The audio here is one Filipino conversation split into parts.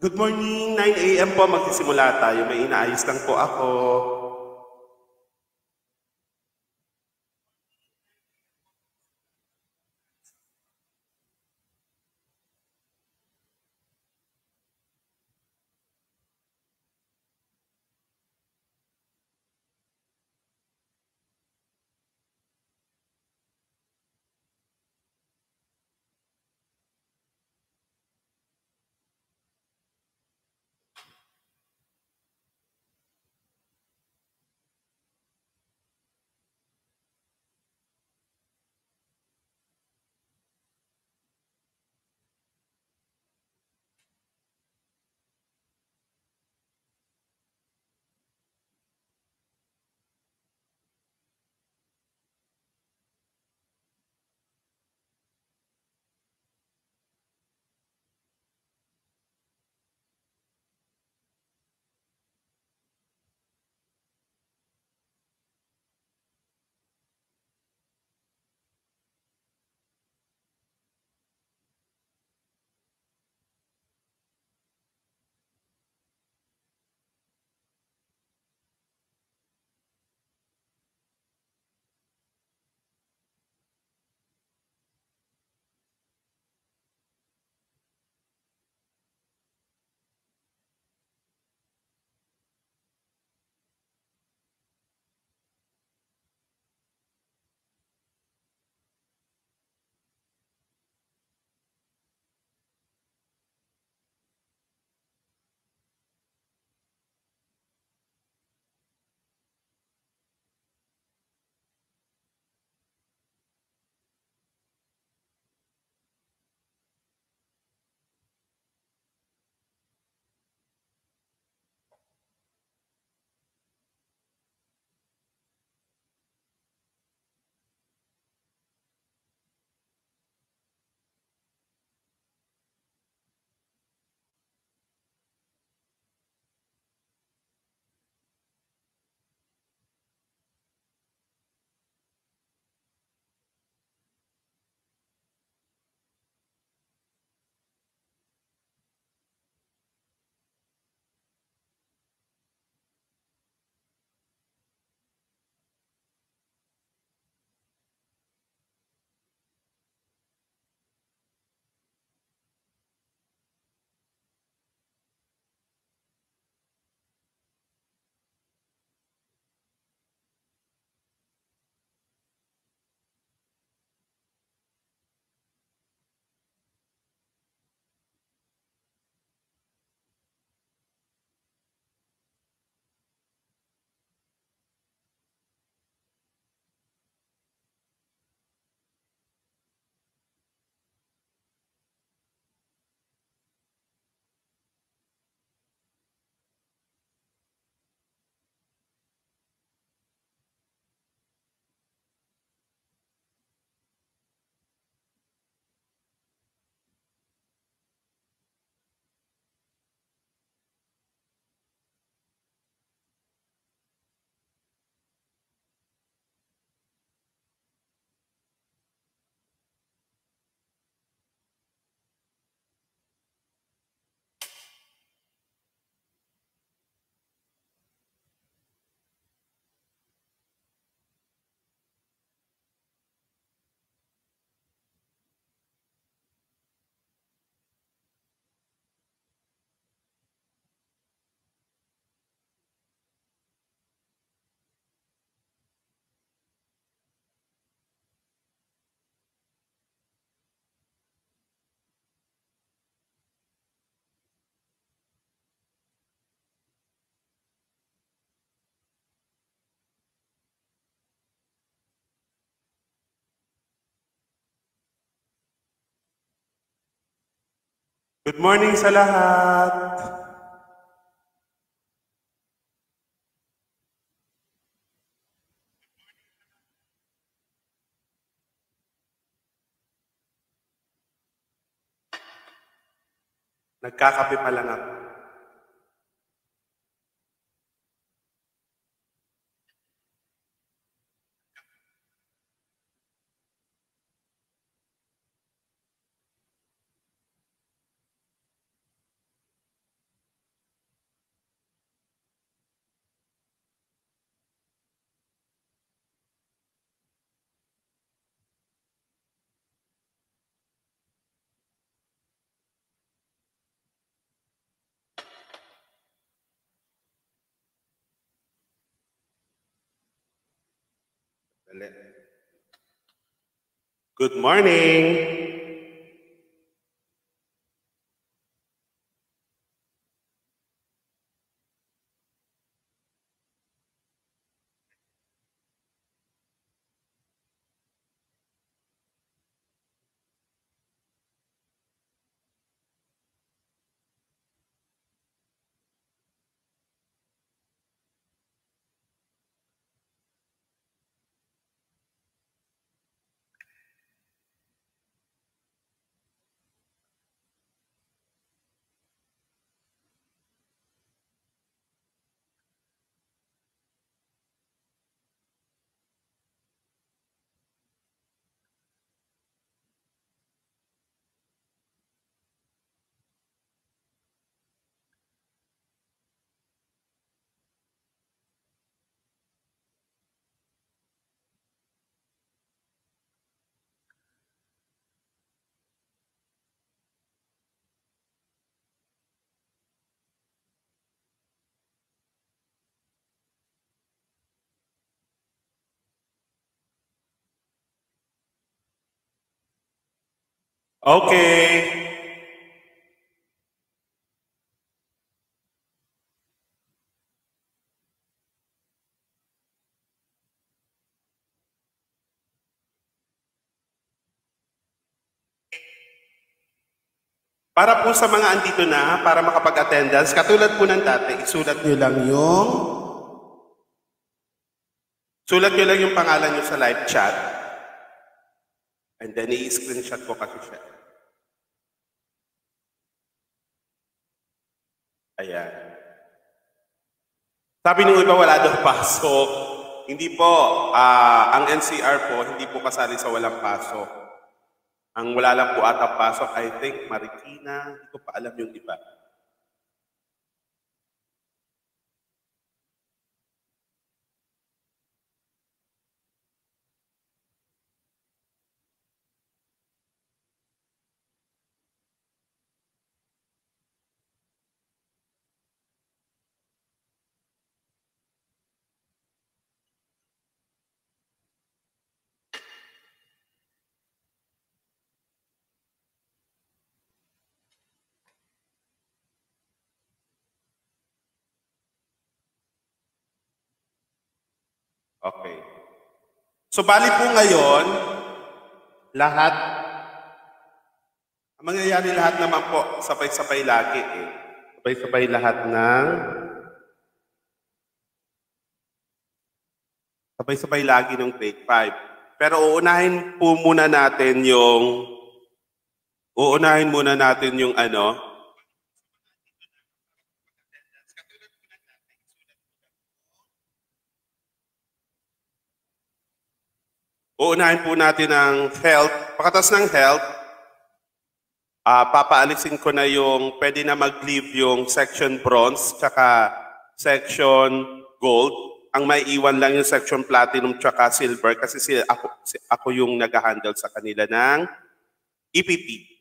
Good morning, 9 a.m. po magsisimula tayo. May inaayos lang po ako. Good morning sa lahat! Nagkakape pa lang ako. Good morning. Okay. Para po sa mga andito na, para makapag-attendance, katulad po ng dati, isulat nyo lang yung... Sulat nyo lang yung pangalan nyo sa live chat. And then i-screenshot ko kasi siya. Ayan. Sabi nung iba wala daw pasok. Hindi po, uh, ang NCR po, hindi po kasali sa walang pasok. Ang wala lang po ata pasok, I think, Marikina, hindi ko pa alam yung iba. Okay. So bali po ngayon, lahat, ang mangyayari lahat naman po, sabay-sabay lagi eh. Sabay-sabay lahat ng sabay-sabay lagi ng grade 5. Pero uunahin po muna natin yung uunahin muna natin yung ano, Uunahin po natin ang health. Pakatas ng health, uh, papaalisin ko na yung pwede na mag-leave yung section bronze tsaka section gold. Ang may iwan lang yung section platinum tsaka silver kasi si, ako, ako yung nag-handle sa kanila ng EPP.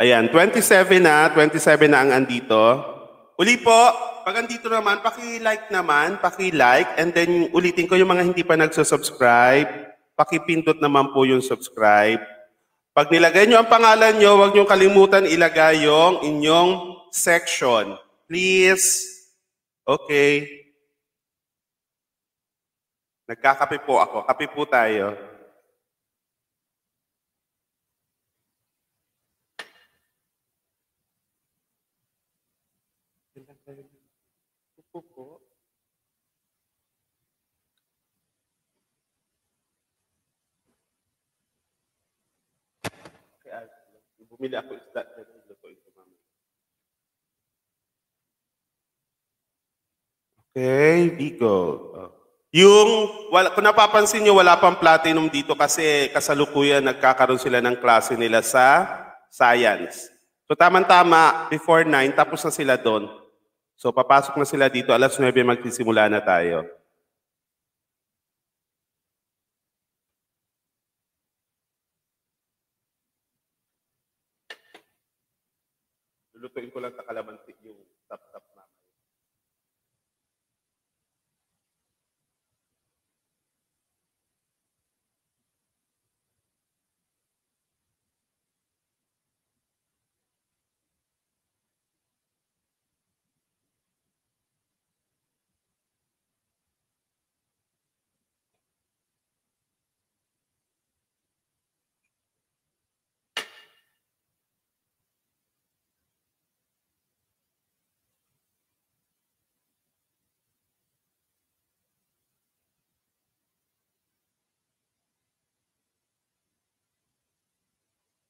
Ayan, 27 na, 27 na ang andito. Uli po, pag andito naman, paki-like naman, paki-like, and then ulitin ko yung mga hindi pa nagsusubscribe, paki-pindot naman po yung subscribe. Pag nilagay nyo ang pangalan nyo, huwag nyo kalimutan ilagay yung inyong section. Please. Okay. Nagkakape po ako. Kape po tayo. Bumili ako isda na nilutuin ko mama. Okay, Beagle. Oh. Yung, wala, kung napapansin nyo, wala pang platinum dito kasi kasalukuyan nagkakaroon sila ng klase nila sa science. So tamang-tama, before 9, tapos na sila doon. So papasok na sila dito, alas 9 magsisimula na tayo. ko lang sa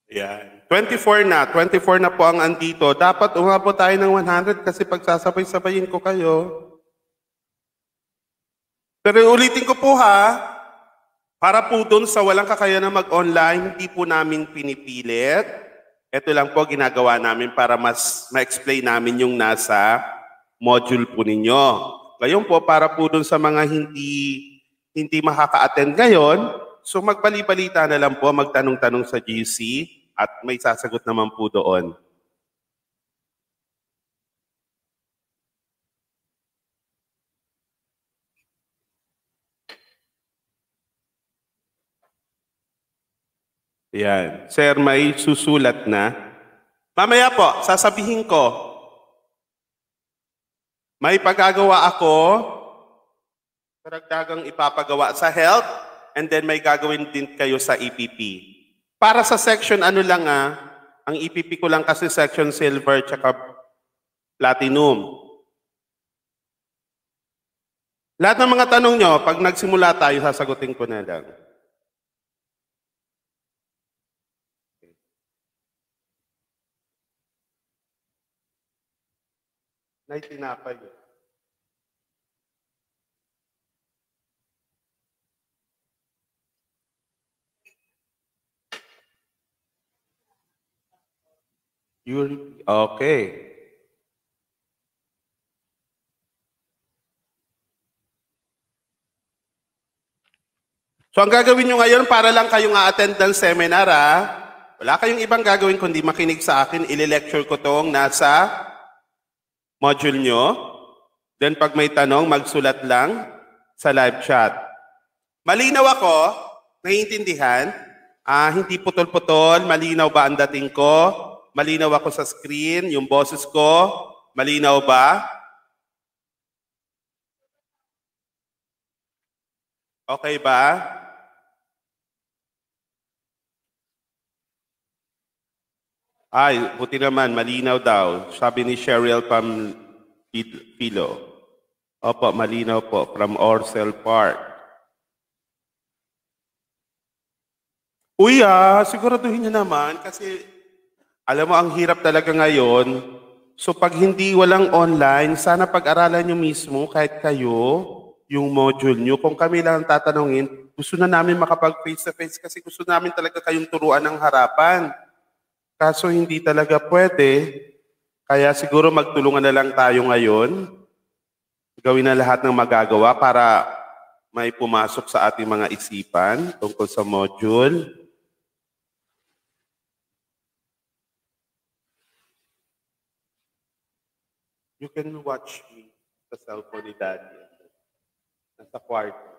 Yan. 24 na. 24 na po ang andito. Dapat umabot tayo ng 100 kasi pagsasabay-sabayin ko kayo. Pero ulitin ko po ha, para po doon sa walang kakayanan mag-online, hindi po namin pinipilit. Ito lang po ginagawa namin para mas ma-explain namin yung nasa module po ninyo. Ngayon po, para po doon sa mga hindi hindi makaka-attend ngayon, so magbali-balita na lang po, magtanong-tanong sa GC at may sasagot naman po doon. Yan. Sir, may susulat na. Mamaya po, sasabihin ko. May pagagawa ako, karagdagang ipapagawa sa health, and then may gagawin din kayo sa EPP. Para sa section, ano lang ah, ang EPP ko lang kasi section silver tsaka platinum. Lahat ng mga tanong nyo, pag nagsimula tayo, sasagutin ko na lang. Naitinapay yun. You okay? So ang gagawin nyo ngayon para lang kayong a-attend ng seminar ha. Ah. Wala kayong ibang gagawin kundi makinig sa akin. Ile-lecture ko tong nasa module nyo. Then pag may tanong, magsulat lang sa live chat. Malinaw ako, naiintindihan. Ah, hindi putol-putol, malinaw ba ang dating ko? Malinaw ako sa screen? Yung boses ko? Malinaw ba? Okay ba? Ay, buti naman, malinaw daw. Sabi ni Cheryl Pam Pilo. Opo, malinaw po, from Orcel Park. Uy ah, siguraduhin niyo naman kasi alam mo, ang hirap talaga ngayon. So pag hindi walang online, sana pag-aralan nyo mismo kahit kayo yung module nyo. Kung kami lang tatanungin, gusto na namin makapag face-to-face kasi gusto namin talaga kayong turuan ng harapan. Kaso hindi talaga pwede. Kaya siguro magtulungan na lang tayo ngayon. Gawin na lahat ng magagawa para may pumasok sa ating mga isipan tungkol sa module. You can watch me sa cellphone ni Daddy. Nasa kwarto.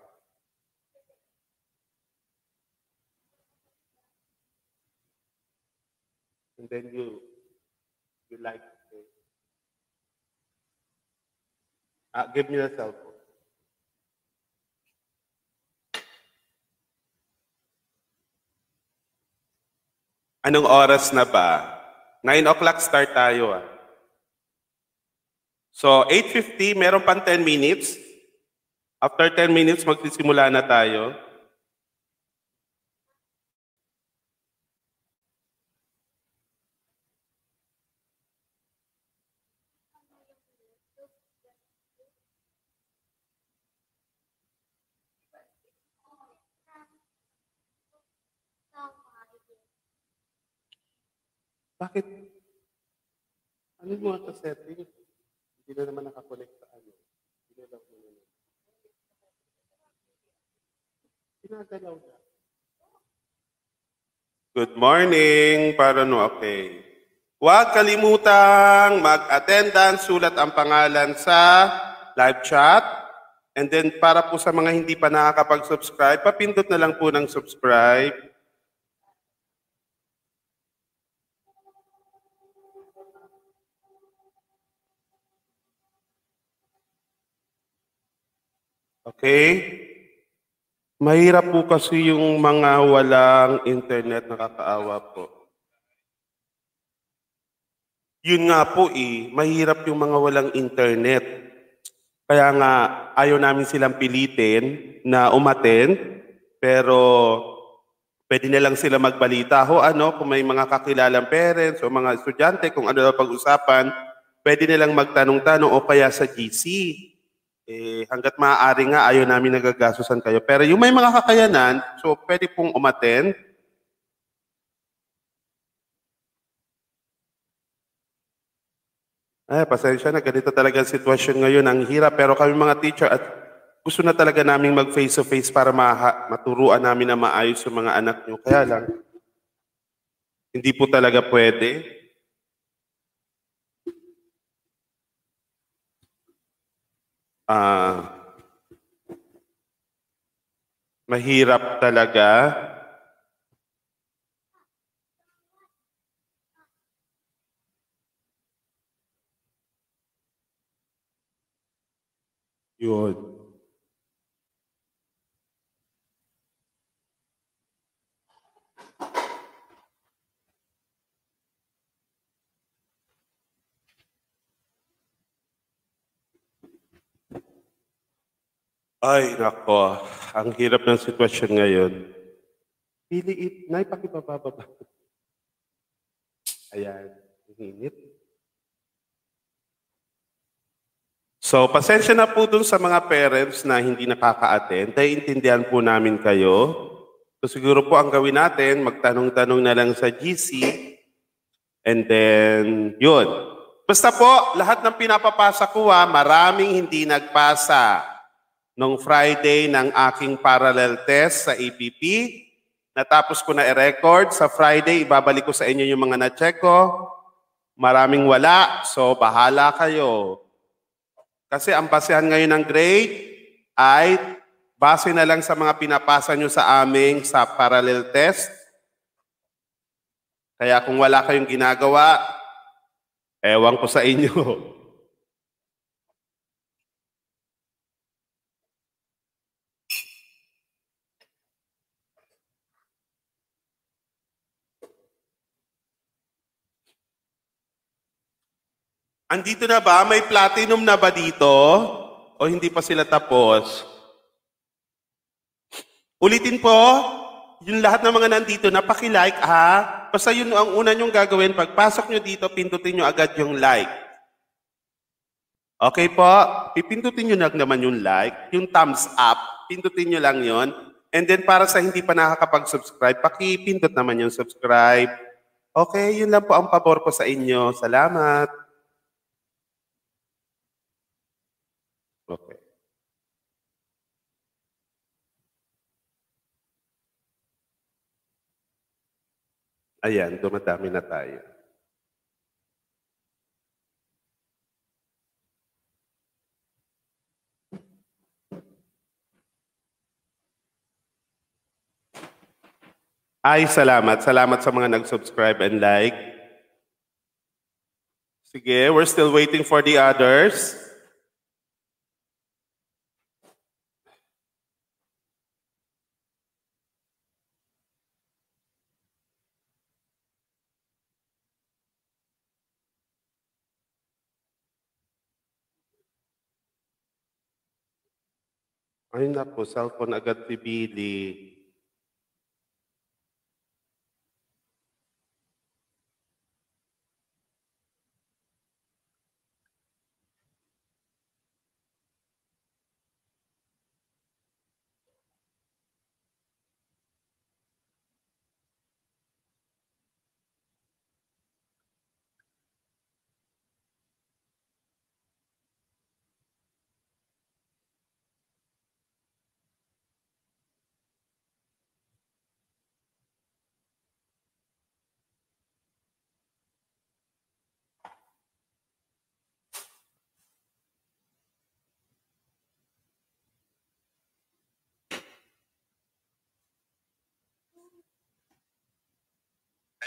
And then you, you like it. Ah, give me the cell phone. Anong oras na ba? 9 o'clock start tayo ah. So 8.50, meron pang 10 minutes. After 10 minutes, magsisimula na tayo. Bakit? Ano mo ito setting? Hindi naman nakakonect sa ano. Hindi na lang muna. Pinagalaw na. Good morning, para no, Okay. Huwag kalimutang mag-attendance, sulat ang pangalan sa live chat. And then para po sa mga hindi pa nakakapag-subscribe, papindot na lang po ng subscribe. Okay? Mahirap po kasi yung mga walang internet nakakaawa po. Yun nga po eh, mahirap yung mga walang internet. Kaya nga ayaw namin silang pilitin na umaten, pero pwede na lang sila magbalita. Ho ano, kung may mga kakilalang parents o mga estudyante, kung ano na pag-usapan, pwede na lang magtanong-tanong o kaya sa GC eh, hanggat maaari nga, ayaw namin nagagastusan kayo. Pero yung may mga kakayanan, so pwede pong umaten. Ay, pasensya na, ganito talaga ang sitwasyon ngayon. Ang hirap, pero kami mga teacher at gusto na talaga naming mag face-to-face -face para ma- maturuan namin na maayos yung mga anak nyo. Kaya lang, hindi po talaga pwede. uh, mahirap talaga yun Ay, nako. Ang hirap ng sitwasyon ngayon. Pili it. Nay, pakibababa ba? Ayan. Hinit. So, pasensya na po dun sa mga parents na hindi nakaka-attend. intindihan po namin kayo. So, siguro po ang gawin natin, magtanong-tanong na lang sa GC. And then, yun. Basta po, lahat ng pinapapasa ko ha, maraming hindi nagpasa nung Friday ng aking parallel test sa EPP. Natapos ko na i-record. Sa Friday, ibabalik ko sa inyo yung mga na-check ko. Maraming wala, so bahala kayo. Kasi ang basehan ngayon ng grade ay base na lang sa mga pinapasa nyo sa aming sa parallel test. Kaya kung wala kayong ginagawa, ewan ko sa inyo. Andito na ba? May platinum na ba dito? O hindi pa sila tapos? Ulitin po, yung lahat ng mga nandito na pakilike ha. Basta yun ang una nyong gagawin. Pagpasok nyo dito, pindutin nyo agad yung like. Okay po? Pipindutin nyo lang naman yung like, yung thumbs up. Pindutin nyo lang yon. And then para sa hindi pa nakakapag-subscribe, pakipindot naman yung subscribe. Okay, yun lang po ang pabor ko sa inyo. Salamat. Ayan, dumadami na tayo. Ay, salamat. Salamat sa mga nag-subscribe and like. Sige, we're still waiting for the others. Ay nako, cellphone agad bibili.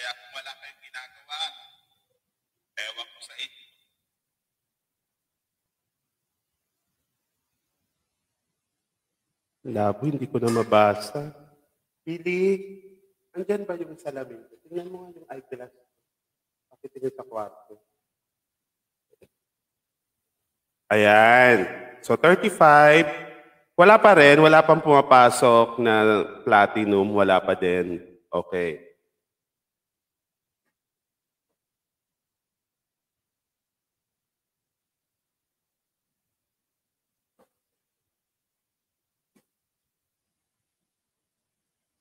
Kaya kung wala kayong ginagawa, ewan ko sa inyo. Labo, hindi ko na mabasa. Pili, andyan ba yung salamin? Tingnan mo nga yung eyeglass. Pakitingin sa kwarto. Ayan. So 35. Wala pa rin. Wala pang pumapasok na platinum. Wala pa din. Okay.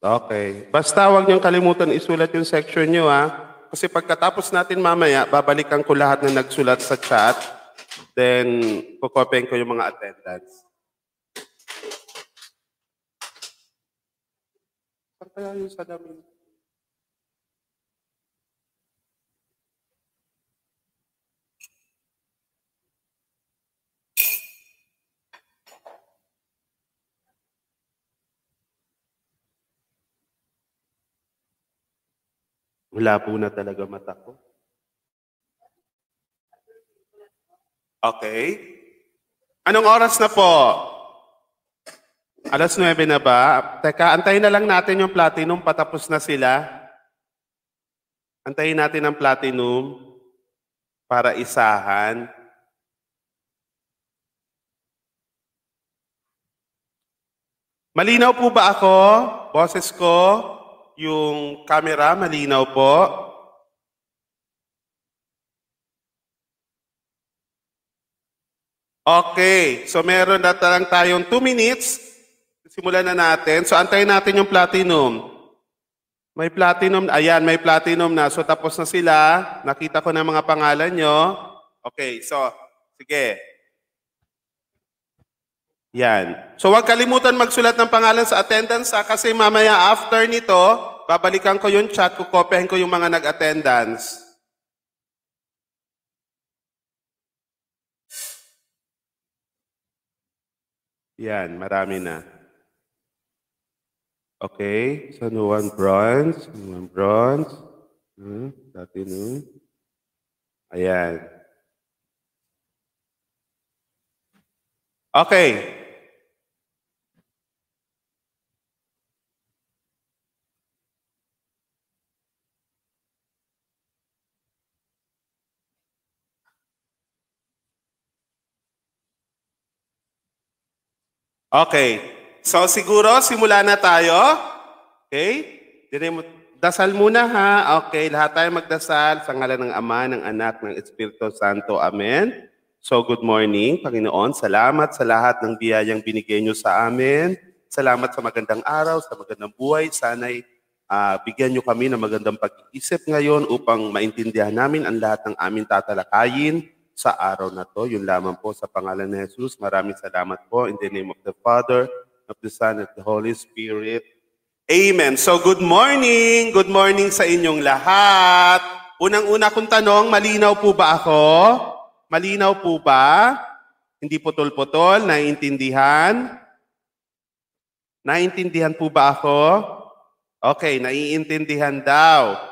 Okay. Basta huwag niyong kalimutan isulat yung section niyo ha. Kasi pagkatapos natin mamaya, babalikan ko lahat na nagsulat sa chat. Then, kukopen ko yung mga attendance. Saan kaya yung sa dami? Wala po na talaga mata ko. Okay. Anong oras na po? Alas 9 na ba? Teka, antayin na lang natin yung platinum. Patapos na sila. Antayin natin ang platinum para isahan. Malinaw po ba ako? Boses ko? Yung camera, malinaw po. Okay, so meron na talang tayong 2 minutes. Simulan na natin. So antayin natin yung platinum. May platinum, ayan, may platinum na. So tapos na sila. Nakita ko na mga pangalan nyo. Okay, so sige. Yan. So huwag kalimutan magsulat ng pangalan sa attendance ha, kasi mamaya after nito, babalikan ko yung chat, kukopihin ko yung mga nag-attendance. Yan, marami na. Okay, so no one bronze, no one bronze. Hmm, dati no. Ayan. Okay. Okay. So siguro simula na tayo. Okay? Dasal muna ha. Okay, lahat tayo magdasal sa ngalan ng Ama, ng Anak, ng Espiritu Santo. Amen. So good morning, Panginoon. Salamat sa lahat ng biyayang binigay niyo sa amin. Salamat sa magandang araw, sa magandang buhay. Sana'y uh, bigyan niyo kami ng magandang pag-iisip ngayon upang maintindihan namin ang lahat ng aming tatalakayin sa araw na to. Yun lamang po sa pangalan ni Jesus. Maraming salamat po. In the name of the Father, of the Son, and the Holy Spirit. Amen. So good morning. Good morning sa inyong lahat. Unang-una kong tanong, malinaw po ba ako? Malinaw po ba? Hindi putol-putol? Naiintindihan? Naiintindihan po ba ako? Okay, naiintindihan daw.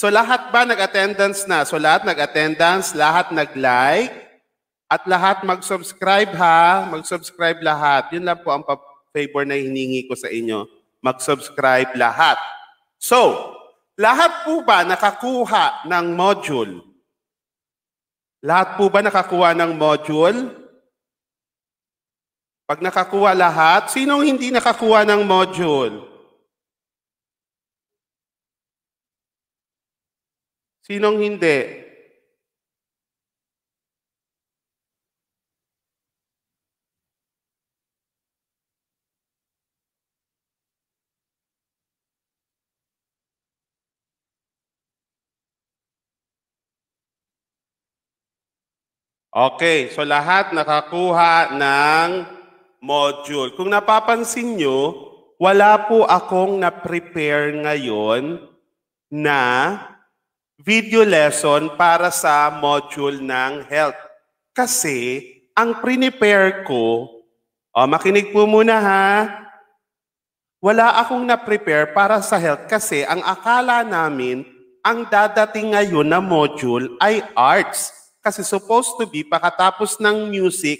So lahat ba nag-attendance na? So lahat nag-attendance, lahat nag-like, at lahat mag-subscribe ha. Mag-subscribe lahat. Yun lang po ang favor na hiningi ko sa inyo. Mag-subscribe lahat. So, lahat po ba nakakuha ng module? Lahat po ba nakakuha ng module? Pag nakakuha lahat, sinong hindi nakakuha ng module? Sinong hindi? Okay, so lahat nakakuha ng module. Kung napapansin nyo, wala po akong na-prepare ngayon na video lesson para sa module ng health. Kasi ang prepare ko, oh, makinig po muna ha, wala akong na-prepare para sa health kasi ang akala namin, ang dadating ngayon na module ay arts. Kasi supposed to be pakatapos ng music,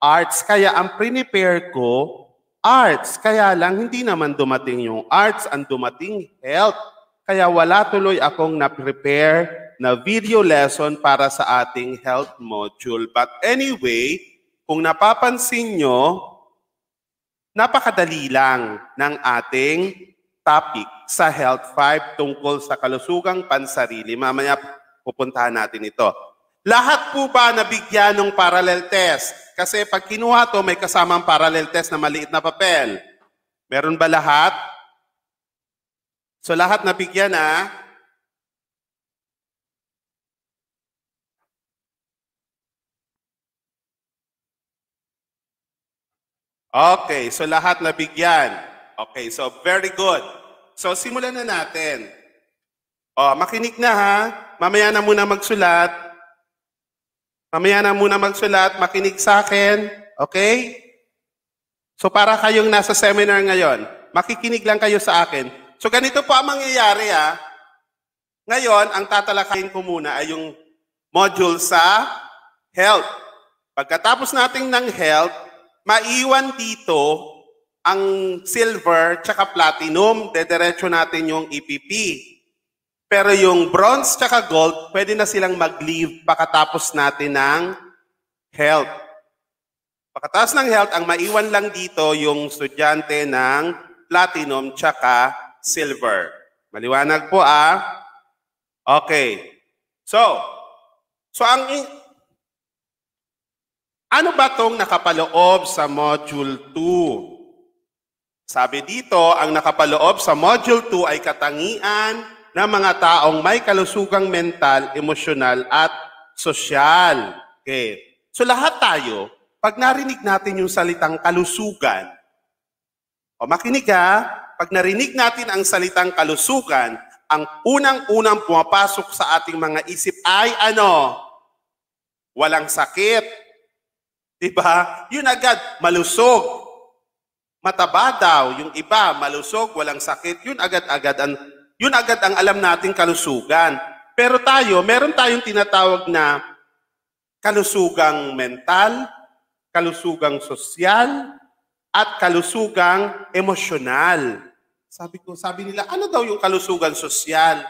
arts. Kaya ang prepare ko, arts. Kaya lang hindi naman dumating yung arts, ang dumating health. Kaya wala tuloy akong na-prepare na video lesson para sa ating health module. But anyway, kung napapansin nyo, napakadali lang ng ating topic sa Health 5 tungkol sa kalusugang pansarili. Mamaya pupuntahan natin ito. Lahat po ba nabigyan ng parallel test? Kasi pag kinuha to, may kasamang parallel test na maliit na papel. Meron ba lahat? So lahat nabigyan na Okay, so lahat nabigyan. Okay, so very good. So simulan na natin. Oh, makinig na ha. Mamaya na muna magsulat. Mamaya na muna magsulat, makinig sa akin. Okay? So para kayong nasa seminar ngayon, makikinig lang kayo sa akin. So ganito po ang mangyayari ha. Ngayon, ang tatalakayin ko muna ay yung module sa health. Pagkatapos natin ng health, maiwan dito ang silver tsaka platinum, dediretso natin yung EPP. Pero yung bronze tsaka gold, pwede na silang mag-leave pagkatapos natin ng health. Pagkatapos ng health, ang maiwan lang dito yung estudyante ng platinum tsaka silver. Maliwanag po ah. Okay. So, so ang ano ba tong nakapaloob sa Module 2? Sabi dito, ang nakapaloob sa Module 2 ay katangian ng mga taong may kalusugang mental, emosyonal at sosyal. Okay. So lahat tayo, pag narinig natin yung salitang kalusugan, o makinig ka, ah, pag narinig natin ang salitang kalusugan, ang unang-unang pumapasok sa ating mga isip ay ano? Walang sakit. Diba? Yun agad, malusog. Mataba daw, yung iba, malusog, walang sakit. Yun agad-agad ang, yun agad ang alam nating kalusugan. Pero tayo, meron tayong tinatawag na kalusugang mental, kalusugang sosyal, at kalusugang emosyonal. Sabi ko, sabi nila, ano daw yung kalusugan sosyal?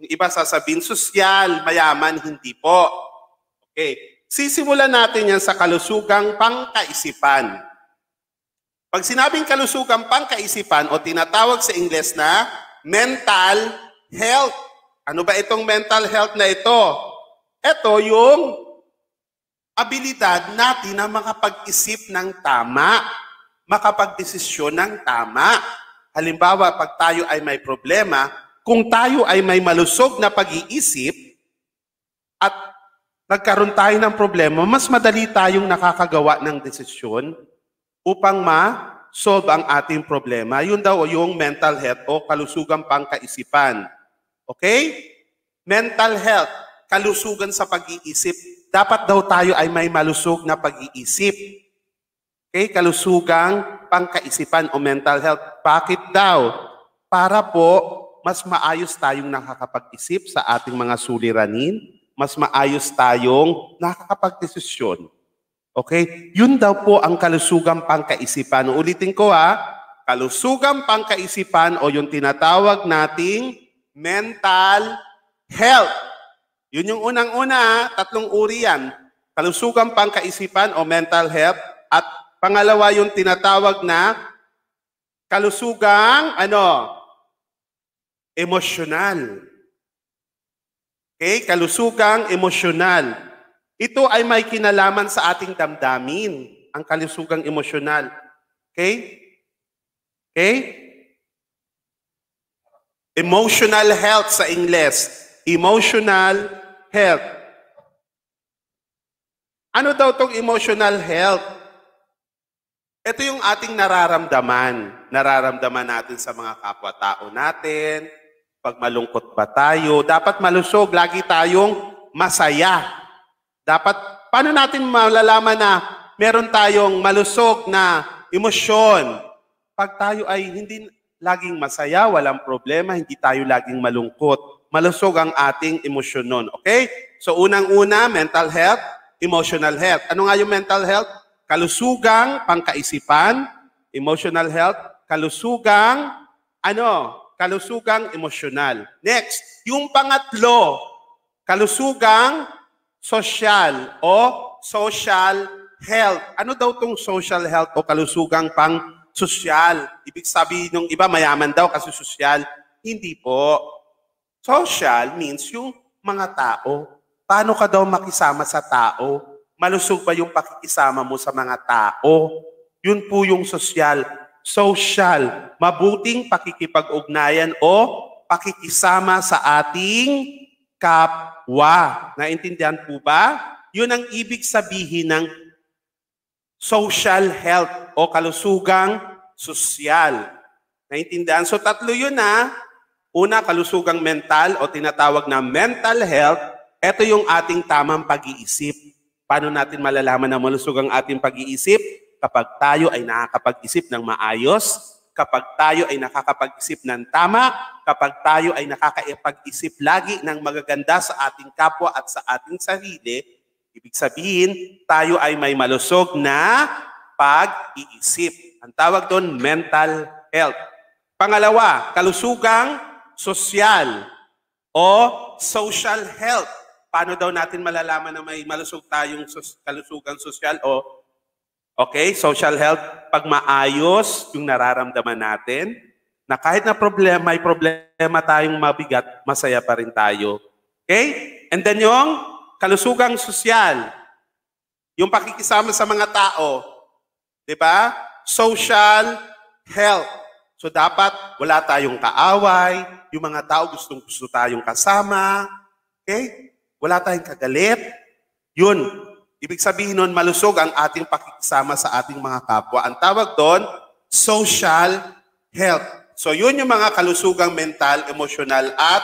Yung iba sasabihin, sosyal, mayaman, hindi po. Okay. Sisimulan natin yan sa kalusugang pangkaisipan. Pag sinabing kalusugang pangkaisipan o tinatawag sa Ingles na mental health. Ano ba itong mental health na ito? Ito yung abilidad natin na makapag-isip ng tama, makapag-desisyon ng tama, Halimbawa, pag tayo ay may problema, kung tayo ay may malusog na pag-iisip at nagkaroon tayo ng problema, mas madali tayong nakakagawa ng desisyon upang ma-solve ang ating problema. Yun daw yung mental health o kalusugan pangkaisipan. Okay? Mental health, kalusugan sa pag-iisip. Dapat daw tayo ay may malusog na pag-iisip. Okay? Kalusugang pangkaisipan o mental health. Bakit daw? Para po mas maayos tayong nakakapag-isip sa ating mga suliranin, mas maayos tayong nakakapag-desisyon. Okay? Yun daw po ang kalusugang pangkaisipan. Ulitin ko ha, kalusugang pangkaisipan o yung tinatawag nating mental health. Yun yung unang-una, tatlong uri yan. Kalusugang pangkaisipan o mental health at Pangalawa yung tinatawag na kalusugang ano? Emosyonal. Okay? Kalusugang emosyonal. Ito ay may kinalaman sa ating damdamin, ang kalusugang emosyonal. Okay? Okay? Emotional health sa Ingles. Emotional health. Ano daw tong emotional health? Ito yung ating nararamdaman. Nararamdaman natin sa mga kapwa-tao natin. Pag malungkot ba tayo, dapat malusog. Lagi tayong masaya. Dapat, paano natin malalaman na meron tayong malusog na emosyon? Pag tayo ay hindi laging masaya, walang problema, hindi tayo laging malungkot. Malusog ang ating emosyon nun. Okay? So, unang-una, mental health, emotional health. Ano nga yung mental health? kalusugang pangkaisipan, emotional health, kalusugang, ano, kalusugang emosyonal. Next, yung pangatlo, kalusugang social o social health. Ano daw tong social health o kalusugang pang social? Ibig sabihin ng iba, mayaman daw kasi social. Hindi po. Social means yung mga tao. Paano ka daw makisama sa tao? malusog ba yung pakikisama mo sa mga tao? Yun po yung social, social, mabuting pakikipag-ugnayan o pakikisama sa ating kapwa. Naintindihan po ba? Yun ang ibig sabihin ng social health o kalusugang sosyal. Naintindihan? So tatlo yun ha. Una, kalusugang mental o tinatawag na mental health. Ito yung ating tamang pag-iisip. Paano natin malalaman na malusog ang ating pag-iisip? Kapag tayo ay nakakapag-isip ng maayos, kapag tayo ay nakakapag-isip ng tama, kapag tayo ay nakakapag-isip lagi ng magaganda sa ating kapwa at sa ating sarili, ibig sabihin, tayo ay may malusog na pag-iisip. Ang tawag doon, mental health. Pangalawa, kalusugang sosyal o social health paano daw natin malalaman na may malusog tayong sos- kalusugan sosyal o okay, social health pag maayos yung nararamdaman natin na kahit na problema, may problema tayong mabigat, masaya pa rin tayo. Okay? And then yung kalusugang sosyal, yung pakikisama sa mga tao, 'di ba? Social health. So dapat wala tayong kaaway, yung mga tao gustong gusto tayong kasama, Okay? Wala tayong kagalit. Yun. Ibig sabihin nun, malusog ang ating pakikisama sa ating mga kapwa. Ang tawag doon, social health. So yun yung mga kalusugang mental, emosyonal, at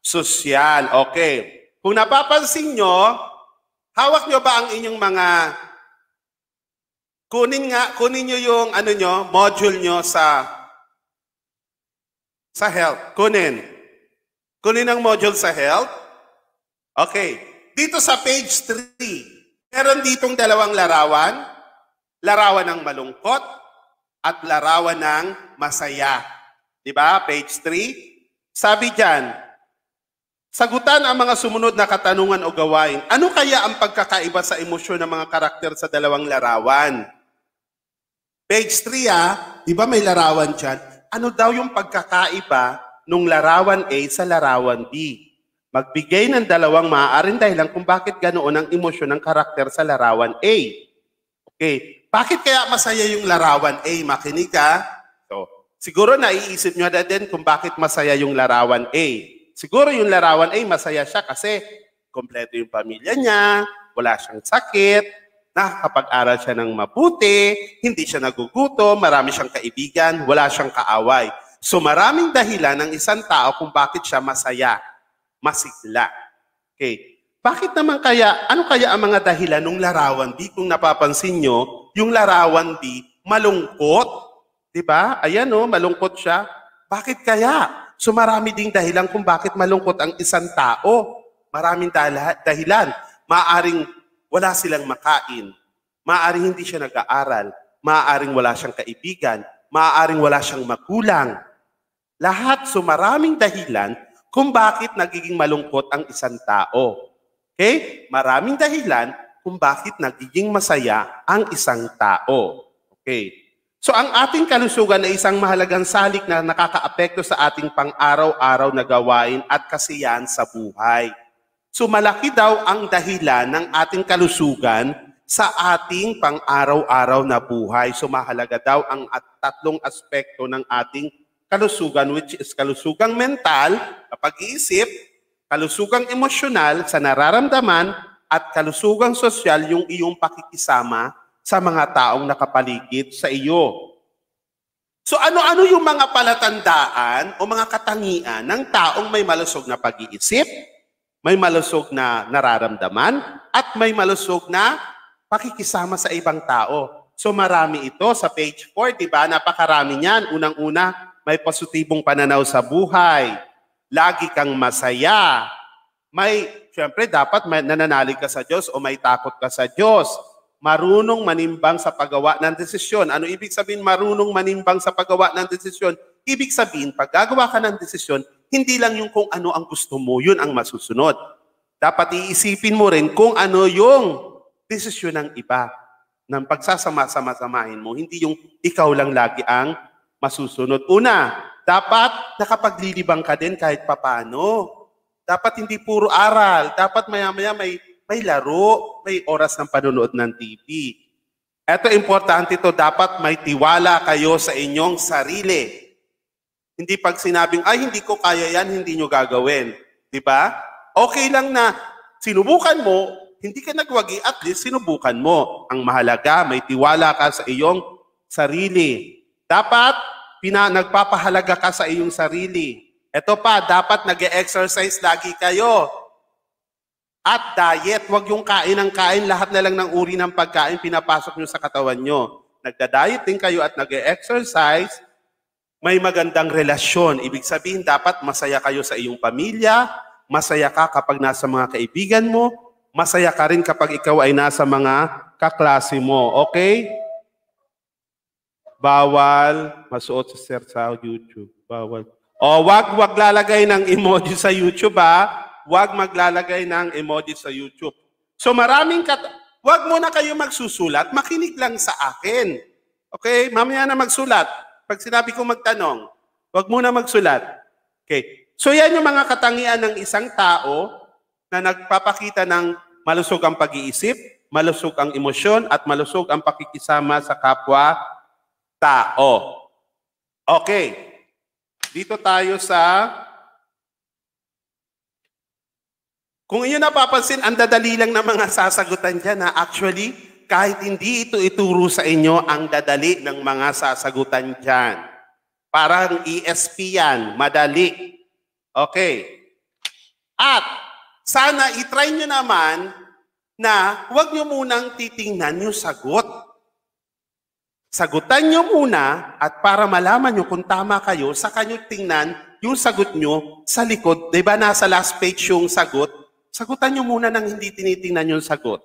social. Okay. Kung napapansin nyo, hawak nyo ba ang inyong mga kunin nga kunin nyo yung ano nyo, module nyo sa sa health. Kunin. Kunin ang module sa health. Okay. Dito sa page 3, meron ditong dalawang larawan. Larawan ng malungkot at larawan ng masaya. Di ba? Page 3. Sabi diyan, sagutan ang mga sumunod na katanungan o gawain. Ano kaya ang pagkakaiba sa emosyon ng mga karakter sa dalawang larawan? Page 3 ah, di ba may larawan dyan? Ano daw yung pagkakaiba nung larawan A sa larawan B? Magbigay ng dalawang maaaring dahilan kung bakit ganoon ang emosyon ng karakter sa larawan A. Okay, bakit kaya masaya yung larawan A? Makinig ka. So, siguro naiisip nyo na din kung bakit masaya yung larawan A. Siguro yung larawan A, masaya siya kasi kompleto yung pamilya niya, wala siyang sakit, nakakapag-aral siya ng mabuti, hindi siya nagugutom, marami siyang kaibigan, wala siyang kaaway. So maraming dahilan ng isang tao kung bakit siya masaya masigla. Okay. Bakit naman kaya, ano kaya ang mga dahilan ng larawan di? Kung napapansin nyo, yung larawan di, malungkot. Di ba? Ayan o, oh, malungkot siya. Bakit kaya? So marami ding dahilan kung bakit malungkot ang isang tao. Maraming dahilan. Maaring wala silang makain. Maaring hindi siya nag-aaral. Maaring wala siyang kaibigan. Maaring wala siyang magulang. Lahat, so maraming dahilan kung bakit nagiging malungkot ang isang tao. Okay? Maraming dahilan kung bakit nagiging masaya ang isang tao. Okay? So ang ating kalusugan ay isang mahalagang salik na nakakaapekto sa ating pang-araw-araw na gawain at kasiyahan sa buhay. So malaki daw ang dahilan ng ating kalusugan sa ating pang-araw-araw na buhay. So mahalaga daw ang at tatlong aspekto ng ating kalusugan which is kalusugang mental, kapag-iisip, kalusugang emosyonal sa nararamdaman, at kalusugang sosyal yung iyong pakikisama sa mga taong nakapaligid sa iyo. So ano-ano yung mga palatandaan o mga katangian ng taong may malusog na pag-iisip, may malusog na nararamdaman, at may malusog na pakikisama sa ibang tao. So marami ito sa page 4, di ba? Napakarami niyan. Unang-una, may positibong pananaw sa buhay, lagi kang masaya, may, syempre dapat may, nananalig ka sa Diyos o may takot ka sa Diyos. Marunong manimbang sa paggawa ng desisyon. Ano ibig sabihin marunong manimbang sa paggawa ng desisyon? Ibig sabihin, pag gagawa ka ng desisyon, hindi lang yung kung ano ang gusto mo, yun ang masusunod. Dapat iisipin mo rin kung ano yung desisyon ng iba ng pagsasama-sama-samahin mo, hindi yung ikaw lang lagi ang masusunod. Una, dapat nakapaglilibang ka din kahit papano. Dapat hindi puro aral. Dapat maya-maya may, may laro, may oras ng panonood ng TV. Ito, importante to Dapat may tiwala kayo sa inyong sarili. Hindi pag sinabing, ay, hindi ko kaya yan, hindi nyo gagawin. Di ba? Okay lang na sinubukan mo, hindi ka nagwagi, at least sinubukan mo. Ang mahalaga, may tiwala ka sa iyong sarili. Dapat pina, nagpapahalaga ka sa iyong sarili. Ito pa, dapat nag exercise lagi kayo. At diet, huwag yung kain ng kain, lahat na lang ng uri ng pagkain pinapasok nyo sa katawan nyo. Nagda-diet din kayo at nag exercise may magandang relasyon. Ibig sabihin, dapat masaya kayo sa iyong pamilya, masaya ka kapag nasa mga kaibigan mo, masaya ka rin kapag ikaw ay nasa mga kaklase mo. Okay? Bawal masuot sa sir sa YouTube. Bawal. O, oh, wag wag lalagay ng emoji sa YouTube, ha? Wag maglalagay ng emoji sa YouTube. So maraming kat... Wag muna kayo magsusulat. Makinig lang sa akin. Okay? Mamaya na magsulat. Pag sinabi ko magtanong, wag muna magsulat. Okay. So yan yung mga katangian ng isang tao na nagpapakita ng malusog ang pag-iisip, malusog ang emosyon, at malusog ang pakikisama sa kapwa tao. Okay. Dito tayo sa Kung inyo napapansin, ang dadali lang ng mga sasagutan dyan na actually, kahit hindi ito ituro sa inyo, ang dadali ng mga sasagutan dyan. Parang ESP yan, madali. Okay. At sana itry nyo naman na huwag nyo munang titingnan yung sagot Sagutan nyo muna at para malaman nyo kung tama kayo, sa kanyo tingnan yung sagot nyo sa likod. ba diba nasa last page yung sagot? Sagutan nyo muna nang hindi tinitingnan yung sagot.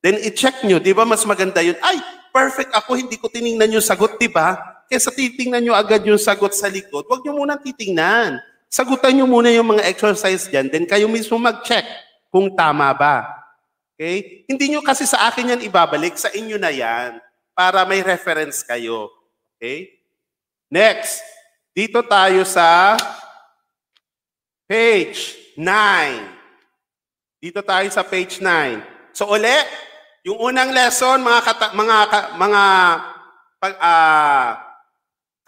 Then i-check nyo, di ba mas maganda yun? Ay, perfect ako, hindi ko tiningnan yung sagot, di ba? Kesa titingnan nyo agad yung sagot sa likod, huwag nyo muna titingnan. Sagutan nyo muna yung mga exercise dyan, then kayo mismo mag-check kung tama ba. Okay? Hindi nyo kasi sa akin yan ibabalik, sa inyo na yan para may reference kayo. Okay? Next, dito tayo sa page 9. Dito tayo sa page 9. So uli, yung unang lesson, mga kata, mga ka, mga pag, uh,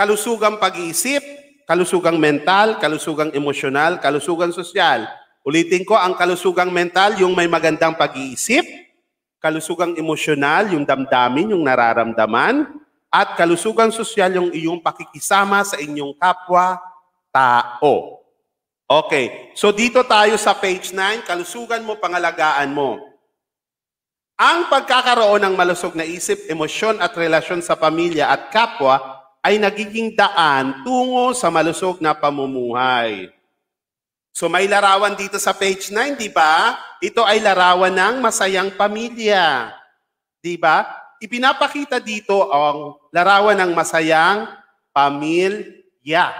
kalusugang pag-iisip, kalusugang mental, kalusugang emosyonal, kalusugang sosyal. Ulitin ko, ang kalusugang mental, yung may magandang pag-iisip, kalusugang emosyonal, yung damdamin, yung nararamdaman, at kalusugang sosyal, yung iyong pakikisama sa inyong kapwa-tao. Okay, so dito tayo sa page 9, kalusugan mo, pangalagaan mo. Ang pagkakaroon ng malusog na isip, emosyon at relasyon sa pamilya at kapwa ay nagiging daan tungo sa malusog na pamumuhay. So may larawan dito sa page 9, di ba? Ito ay larawan ng masayang pamilya. Di ba? Ipinapakita dito ang larawan ng masayang pamilya.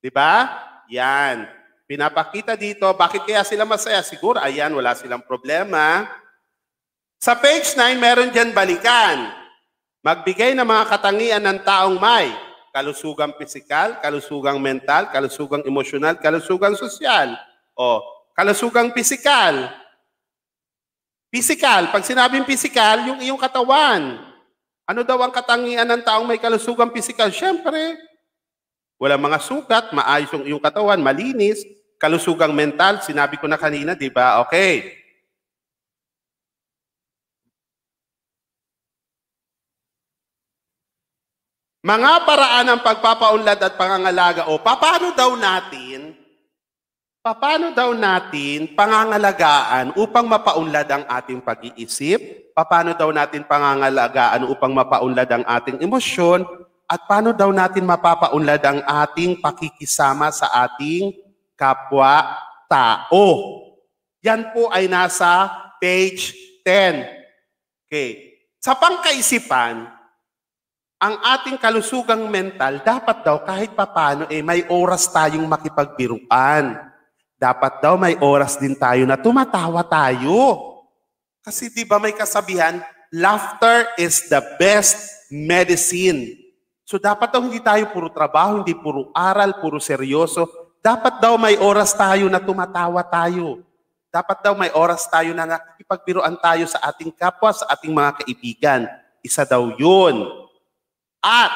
Di ba? Yan. Pinapakita dito, bakit kaya sila masaya? Siguro, ayan, wala silang problema. Sa page 9, meron dyan balikan. Magbigay ng mga katangian ng taong may kalusugang pisikal, kalusugang mental, kalusugang emosyonal, kalusugang sosyal. O, kalusugang pisikal. Pisikal. Pag sinabing pisikal, yung iyong katawan. Ano daw ang katangian ng taong may kalusugang pisikal? Siyempre, walang mga sugat, maayos yung iyong katawan, malinis, kalusugang mental, sinabi ko na kanina, di ba? Okay. Mga paraan ng pagpapaunlad at pangangalaga o paano daw natin Paano daw natin pangangalagaan upang mapaunlad ang ating pag-iisip? Paano daw natin pangangalagaan upang mapaunlad ang ating emosyon? At paano daw natin mapapaunlad ang ating pakikisama sa ating kapwa-tao? Yan po ay nasa page 10. Okay. Sa pangkaisipan, ang ating kalusugang mental, dapat daw kahit papano eh may oras tayong makipagbiruan. Dapat daw may oras din tayo na tumatawa tayo. Kasi 'di ba may kasabihan, laughter is the best medicine. So dapat daw hindi tayo puro trabaho, hindi puro aral, puro seryoso. Dapat daw may oras tayo na tumatawa tayo. Dapat daw may oras tayo na nakikipagbiruan tayo sa ating kapwa, sa ating mga kaibigan. Isa daw yun at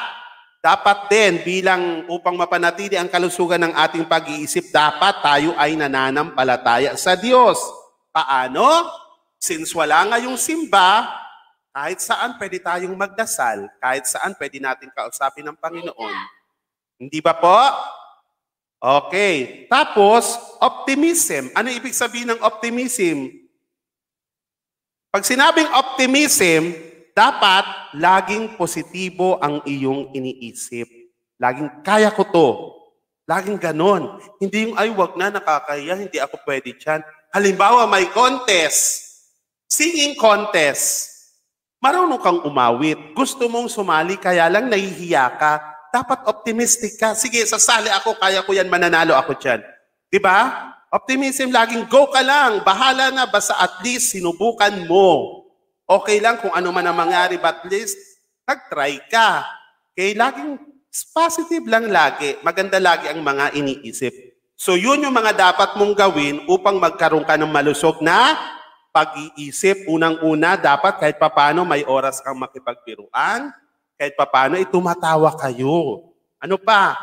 dapat din bilang upang mapanatili ang kalusugan ng ating pag-iisip, dapat tayo ay nananampalataya sa Diyos. Paano? Since wala ngayong simba, kahit saan pwede tayong magdasal, kahit saan pwede natin kausapin ng Panginoon. Hindi ba po? Okay. Tapos, optimism. Ano ibig sabihin ng optimism? Pag sinabing optimism, dapat laging positibo ang iyong iniisip. Laging kaya ko to. Laging ganon. Hindi yung ay wag na nakakaya, hindi ako pwede dyan. Halimbawa may contest, singing contest. Marunong kang umawit. Gusto mong sumali kaya lang nahihiya ka. Dapat optimistic ka. Sige, sasali ako, kaya ko yan, mananalo ako dyan. ba? Diba? Optimism laging go ka lang, bahala na, basta at least sinubukan mo. Okay lang kung ano man ang mangyari, but at least, nag-try ka. Okay, laging positive lang lagi. Maganda lagi ang mga iniisip. So yun yung mga dapat mong gawin upang magkaroon ka ng malusog na pag-iisip. Unang-una, dapat kahit papano may oras kang makipagbiruan, kahit papano itumatawa eh, kayo. Ano pa?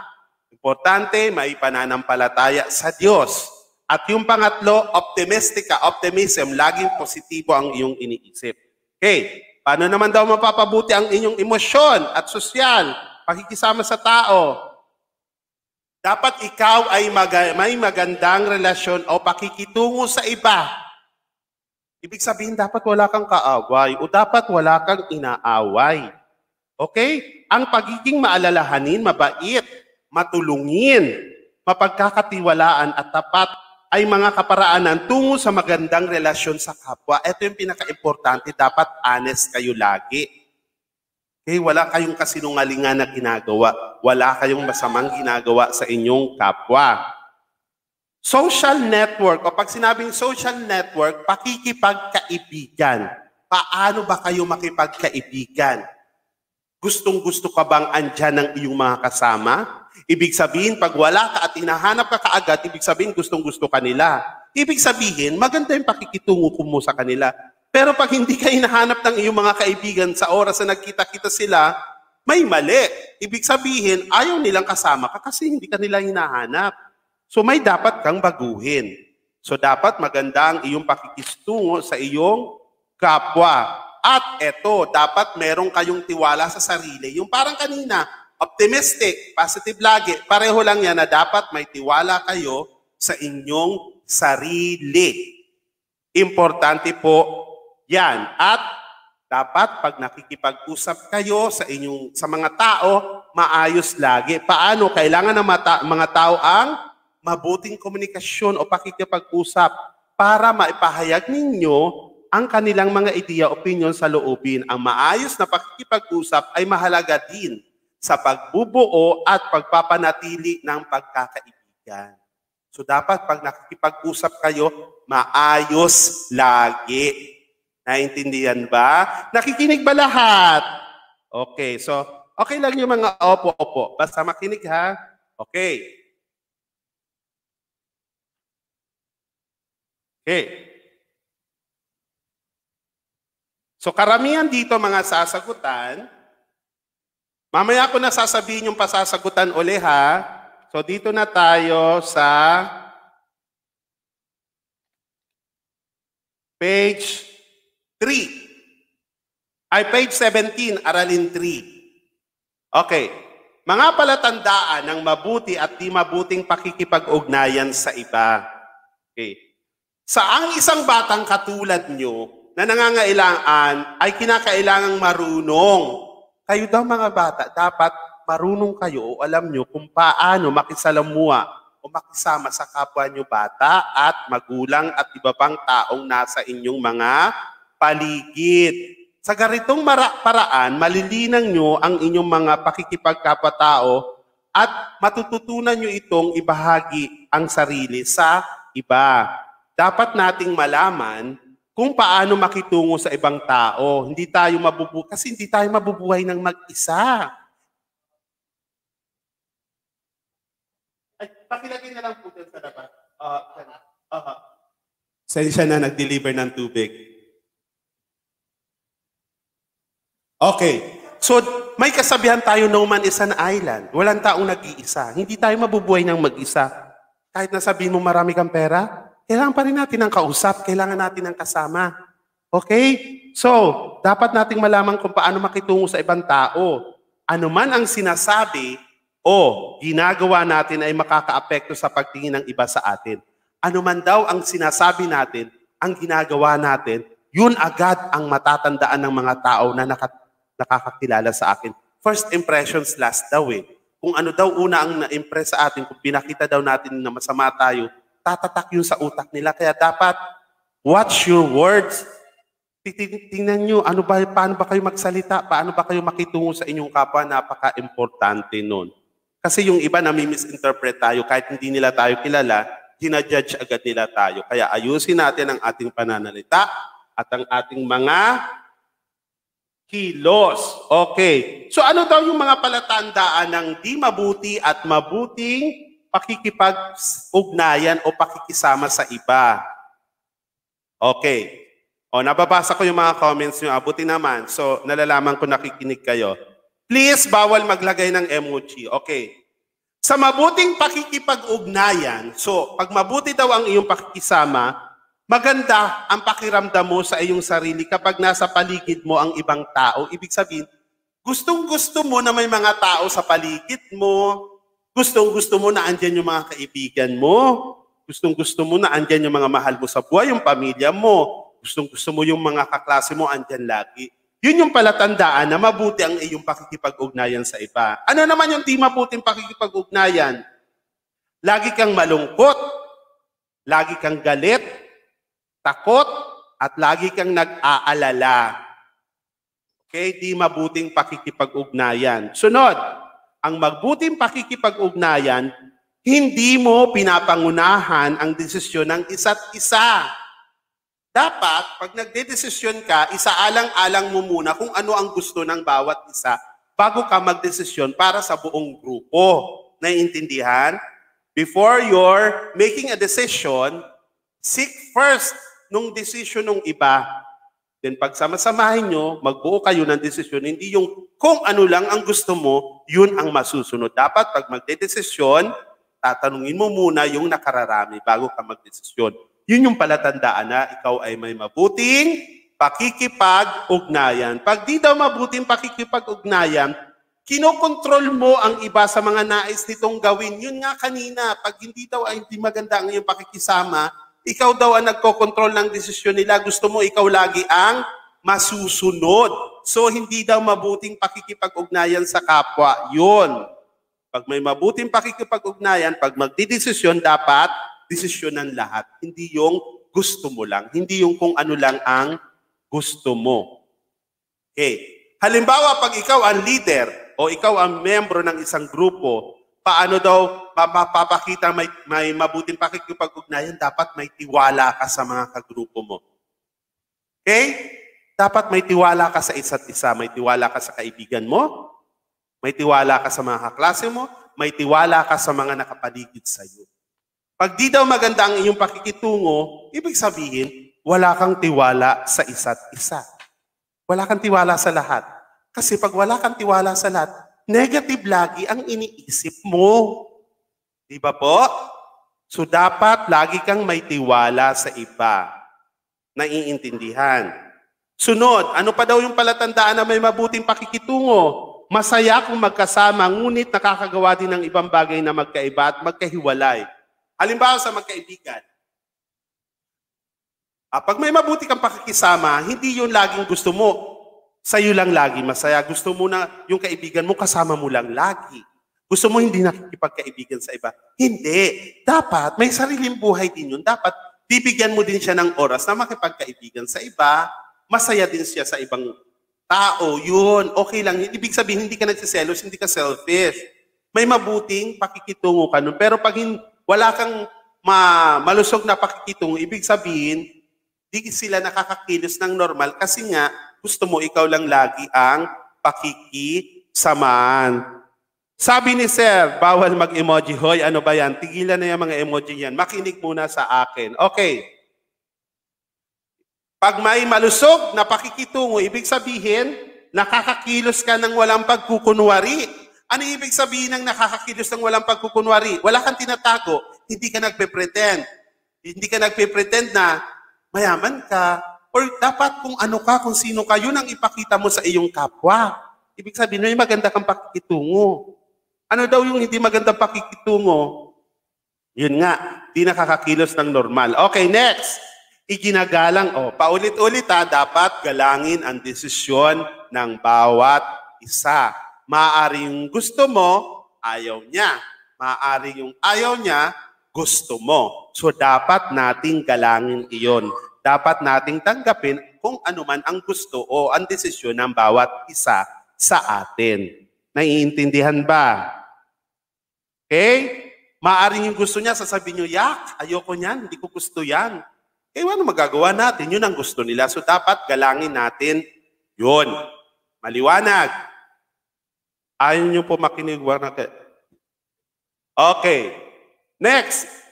Importante, may pananampalataya sa Diyos. At yung pangatlo, optimistic ka, optimism, laging positibo ang iyong iniisip. Okay, paano naman daw mapapabuti ang inyong emosyon at sosyal, pakikisama sa tao? Dapat ikaw ay mag- may magandang relasyon o pakikitungo sa iba. Ibig sabihin, dapat wala kang kaaway o dapat wala kang inaaway. Okay? Ang pagiging maalalahanin, mabait, matulungin, mapagkakatiwalaan at tapat ay mga kaparaanan tungo sa magandang relasyon sa kapwa. Ito yung pinaka-importante, dapat honest kayo lagi. Okay, wala kayong kasinungalingan na ginagawa. Wala kayong masamang ginagawa sa inyong kapwa. Social network, o pag sinabing social network, pakikipagkaibigan. Paano ba kayo makipagkaibigan? Gustong-gusto ka bang andyan ng iyong mga kasama? Ibig sabihin, pag wala ka at hinahanap ka kaagad, ibig sabihin gustong-gusto ka nila. Ibig sabihin, maganda yung pakikitungo ko mo sa kanila. Pero pag hindi ka hinahanap ng iyong mga kaibigan sa oras na nagkita-kita sila, may mali. Ibig sabihin, ayaw nilang kasama ka kasi hindi ka nila hinahanap. So may dapat kang baguhin. So dapat maganda ang iyong pakikistungo sa iyong kapwa. At eto, dapat merong kayong tiwala sa sarili. Yung parang kanina, optimistic, positive lagi, pareho lang yan na dapat may tiwala kayo sa inyong sarili. Importante po yan. At dapat pag nakikipag-usap kayo sa inyong sa mga tao, maayos lagi. Paano kailangan ng mata, mga tao ang mabuting komunikasyon o pakikipag-usap para maipahayag ninyo ang kanilang mga ideya, opinion sa loobin. Ang maayos na pakikipag-usap ay mahalaga din sa pagbubuo at pagpapanatili ng pagkakaibigan. So dapat pag nakikipag-usap kayo, maayos lagi. Naintindihan ba? Nakikinig ba lahat? Okay, so okay lang yung mga opo-opo. Basta makinig ha. Okay. Okay. So karamihan dito mga sasagutan, Mamaya ko na sasabihin yung pasasagutan uli ha. So dito na tayo sa page 3. Ay page 17, aralin 3. Okay. Mga palatandaan ng mabuti at di mabuting pakikipag-ugnayan sa iba. Okay. Sa ang isang batang katulad nyo na nangangailangan ay kinakailangang marunong kayo daw mga bata, dapat marunong kayo o alam nyo kung paano makisalamuha o makisama sa kapwa nyo bata at magulang at iba pang taong nasa inyong mga paligid. Sa garitong mara- paraan, malilinang nyo ang inyong mga pakikipagkapatao at matututunan nyo itong ibahagi ang sarili sa iba. Dapat nating malaman kung paano makitungo sa ibang tao. Hindi tayo mabubuhay, kasi hindi tayo mabubuhay ng mag-isa. Ay, pakilagay na lang po dyan sa labas. Uh, uh, Sensya na nag-deliver ng tubig. Okay. So, may kasabihan tayo, no man is an island. Walang taong nag-iisa. Hindi tayo mabubuhay ng mag-isa. Kahit nasabihin mo marami kang pera, kailangan pa rin natin ang kausap, kailangan natin ng kasama. Okay? So, dapat nating malaman kung paano makitungo sa ibang tao. Ano man ang sinasabi o ginagawa natin ay makakaapekto sa pagtingin ng iba sa atin. Ano man daw ang sinasabi natin, ang ginagawa natin, yun agad ang matatandaan ng mga tao na nakat- nakakakilala sa akin. First impressions last daw eh. Kung ano daw una ang na-impress sa atin, kung pinakita daw natin na masama tayo, tatatak yun sa utak nila. Kaya dapat, watch your words. Tingnan nyo, ano ba, paano ba kayo magsalita? Paano ba kayo makitungo sa inyong kapwa? Napaka-importante nun. Kasi yung iba, nami-misinterpret tayo. Kahit hindi nila tayo kilala, ginajudge agad nila tayo. Kaya ayusin natin ang ating pananalita at ang ating mga kilos. Okay. So ano daw yung mga palatandaan ng di mabuti at mabuting pakikipag-ugnayan o pakikisama sa iba. Okay. O, nababasa ko yung mga comments nyo. Abuti naman. So, nalalaman ko nakikinig kayo. Please, bawal maglagay ng emoji. Okay. Sa mabuting pakikipag-ugnayan, so, pag mabuti daw ang iyong pakikisama, maganda ang pakiramdam mo sa iyong sarili kapag nasa paligid mo ang ibang tao. Ibig sabihin, gustong-gusto mo na may mga tao sa paligid mo, Gustong gusto mo na andyan yung mga kaibigan mo. Gustong gusto mo na andyan yung mga mahal mo sa buhay, yung pamilya mo. Gustong gusto mo yung mga kaklase mo andyan lagi. Yun yung palatandaan na mabuti ang iyong pakikipag-ugnayan sa iba. Ano naman yung di mabuting pakikipag-ugnayan? Lagi kang malungkot, lagi kang galit, takot, at lagi kang nag-aalala. Okay, di mabuting pakikipag-ugnayan. Sunod, ang magbuting pakikipag-ugnayan, hindi mo pinapangunahan ang desisyon ng isa't isa. Dapat, pag nagdedesisyon ka, isaalang-alang mo muna kung ano ang gusto ng bawat isa bago ka magdesisyon para sa buong grupo. Naiintindihan? Before you're making a decision, seek first nung decision ng iba Then pagsama-samahin nyo, magbuo kayo ng desisyon, hindi yung kung ano lang ang gusto mo, yun ang masusunod. Dapat pag magdedesisyon, tatanungin mo muna yung nakararami bago ka magdesisyon. Yun yung palatandaan na ikaw ay may mabuting pakikipag-ugnayan. Pag di daw mabuting pakikipag-ugnayan, kinokontrol mo ang iba sa mga nais nitong gawin. Yun nga kanina, pag hindi daw ay hindi maganda ang iyong pakikisama, ikaw daw ang nagkokontrol ng desisyon nila. Gusto mo ikaw lagi ang masusunod. So, hindi daw mabuting pakikipag-ugnayan sa kapwa. Yun. Pag may mabuting pakikipag-ugnayan, pag magdidesisyon, dapat desisyon ng lahat. Hindi yung gusto mo lang. Hindi yung kung ano lang ang gusto mo. Okay. Halimbawa, pag ikaw ang leader o ikaw ang membro ng isang grupo, paano daw mapapakita may, may mabuting pakikipag-ugnayan, dapat may tiwala ka sa mga kagrupo mo. Okay? Dapat may tiwala ka sa isa't isa. May tiwala ka sa kaibigan mo. May tiwala ka sa mga kaklase mo. May tiwala ka sa mga nakapaligid sa iyo. Pag di daw maganda ang iyong pakikitungo, ibig sabihin, wala kang tiwala sa isa't isa. Wala kang tiwala sa lahat. Kasi pag wala kang tiwala sa lahat, negative lagi ang iniisip mo. Di ba po? So dapat lagi kang may tiwala sa iba. Naiintindihan. Sunod, ano pa daw yung palatandaan na may mabuting pakikitungo? Masaya kung magkasama, ngunit nakakagawa din ng ibang bagay na magkaiba at magkahiwalay. Halimbawa sa magkaibigan. Ah, pag may mabuti kang pakikisama, hindi yun laging gusto mo. Sa'yo lang lagi masaya. Gusto mo na yung kaibigan mo, kasama mo lang lagi. Gusto mo hindi nakikipagkaibigan sa iba? Hindi. Dapat, may sariling buhay din yun. Dapat, bibigyan mo din siya ng oras na makipagkaibigan sa iba. Masaya din siya sa ibang tao. Yun, okay lang. Ibig sabihin, hindi ka nagsiselos, hindi ka selfish. May mabuting pakikitungo ka nun. Pero pag wala kang ma malusog na pakikitungo, ibig sabihin, di sila nakakakilos ng normal kasi nga, gusto mo ikaw lang lagi ang pakikisamaan. Sabi ni Sir, bawal mag-emoji. Hoy, ano ba yan? Tigilan na yung mga emoji niyan. Makinig muna sa akin. Okay. Pag may malusog na pakikitungo, ibig sabihin, nakakakilos ka ng walang pagkukunwari. Ano ibig sabihin ng nakakakilos ng walang pagkukunwari? Wala kang tinatago. Hindi ka nagpe-pretend. Hindi ka nagpe-pretend na mayaman ka, Or dapat kung ano ka, kung sino ka, yun ang ipakita mo sa iyong kapwa. Ibig sabihin, may maganda kang pakikitungo. Ano daw yung hindi magandang pakikitungo? Yun nga, di nakakakilos ng normal. Okay, next. Iginagalang, oh, paulit-ulit ha, ah, dapat galangin ang desisyon ng bawat isa. Maaari yung gusto mo, ayaw niya. Maaari yung ayaw niya, gusto mo. So dapat nating galangin iyon dapat nating tanggapin kung ano man ang gusto o ang desisyon ng bawat isa sa atin. Naiintindihan ba? Okay? Maaring yung gusto niya, sasabihin niyo, yak, ayoko niyan, hindi ko gusto yan. Eh, ano magagawa natin? Yun ang gusto nila. So, dapat galangin natin yun. Maliwanag. Ayaw niyo po makinig. Okay. Next,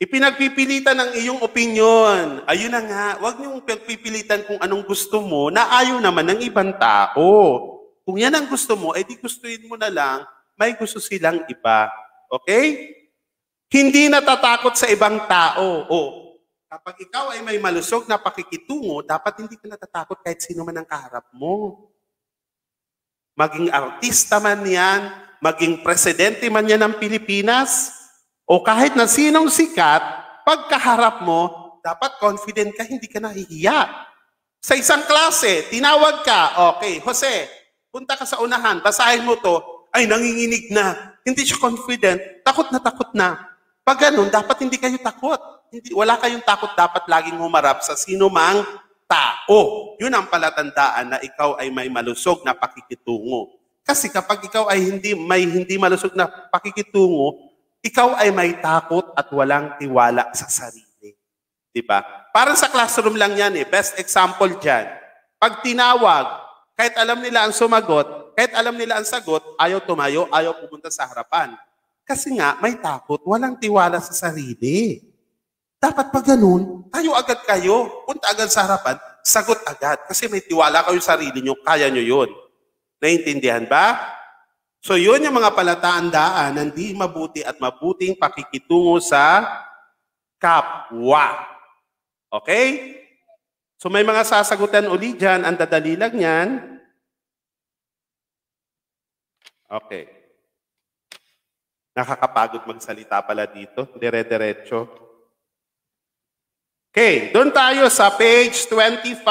Ipinagpipilitan ang iyong opinion. Ayun na nga, huwag niyong pagpipilitan kung anong gusto mo na ayaw naman ng ibang tao. Kung yan ang gusto mo, edi eh gustuin mo na lang, may gusto silang iba. Okay? Hindi natatakot sa ibang tao. O, kapag ikaw ay may malusog na pakikitungo, dapat hindi ka natatakot kahit sino man ang kaharap mo. Maging artista man yan, maging presidente man yan ng Pilipinas, o kahit na sinong sikat, pagkaharap mo, dapat confident ka, hindi ka nahihiya. Sa isang klase, tinawag ka, okay, Jose, punta ka sa unahan, basahin mo to, ay nanginginig na, hindi siya confident, takot na takot na. Pag ganun, dapat hindi kayo takot. Hindi, wala kayong takot, dapat laging humarap sa sino mang tao. Yun ang palatandaan na ikaw ay may malusog na pakikitungo. Kasi kapag ikaw ay hindi may hindi malusog na pakikitungo, ikaw ay may takot at walang tiwala sa sarili. Di ba? Parang sa classroom lang yan eh. Best example dyan. Pag tinawag, kahit alam nila ang sumagot, kahit alam nila ang sagot, ayaw tumayo, ayaw pumunta sa harapan. Kasi nga, may takot, walang tiwala sa sarili. Dapat pag ganun, tayo agad kayo. Punta agad sa harapan, sagot agad. Kasi may tiwala kayo sa sarili nyo, kaya nyo yun. Naintindihan ba? So yun yung mga palatandaan ng di mabuti at mabuting pakikitungo sa kapwa. Okay? So may mga sasagutan uli dyan. Ang dadali lang yan. Okay. Nakakapagod magsalita pala dito. Dire-diretso. Okay. Doon tayo sa page 25.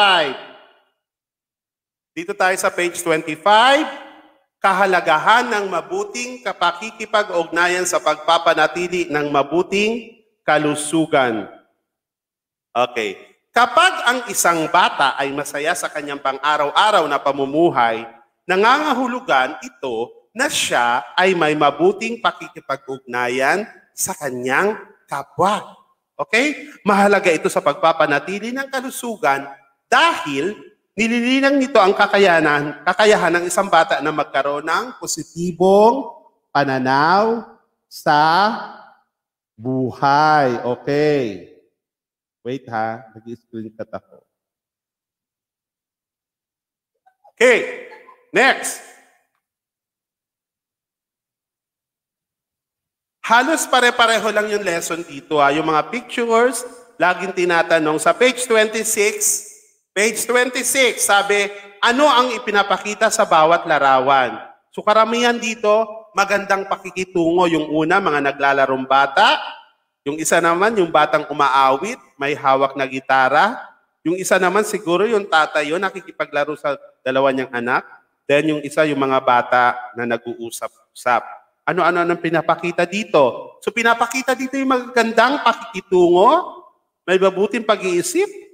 Dito tayo sa page 25 kahalagahan ng mabuting kapakikipag-ugnayan sa pagpapanatili ng mabuting kalusugan. Okay. Kapag ang isang bata ay masaya sa kanyang pang-araw-araw na pamumuhay, nangangahulugan ito na siya ay may mabuting pakikipag-ugnayan sa kanyang kapwa. Okay? Mahalaga ito sa pagpapanatili ng kalusugan dahil Nililinang nito ang kakayanan, kakayahan ng isang bata na magkaroon ng positibong pananaw sa buhay. Okay. Wait ha, nag-screen cut ako. Okay, next. Halos pare-pareho lang yung lesson dito ha. Yung mga pictures, laging tinatanong sa page 26, Page 26, sabi, ano ang ipinapakita sa bawat larawan? So karamihan dito, magandang pakikitungo. Yung una, mga naglalarong bata. Yung isa naman, yung batang umaawit, may hawak na gitara. Yung isa naman, siguro yung tatay yun, nakikipaglaro sa dalawa niyang anak. Then yung isa, yung mga bata na nag-uusap-usap. Ano-ano nang pinapakita dito? So pinapakita dito yung magandang pakikitungo, may mabuting pag-iisip,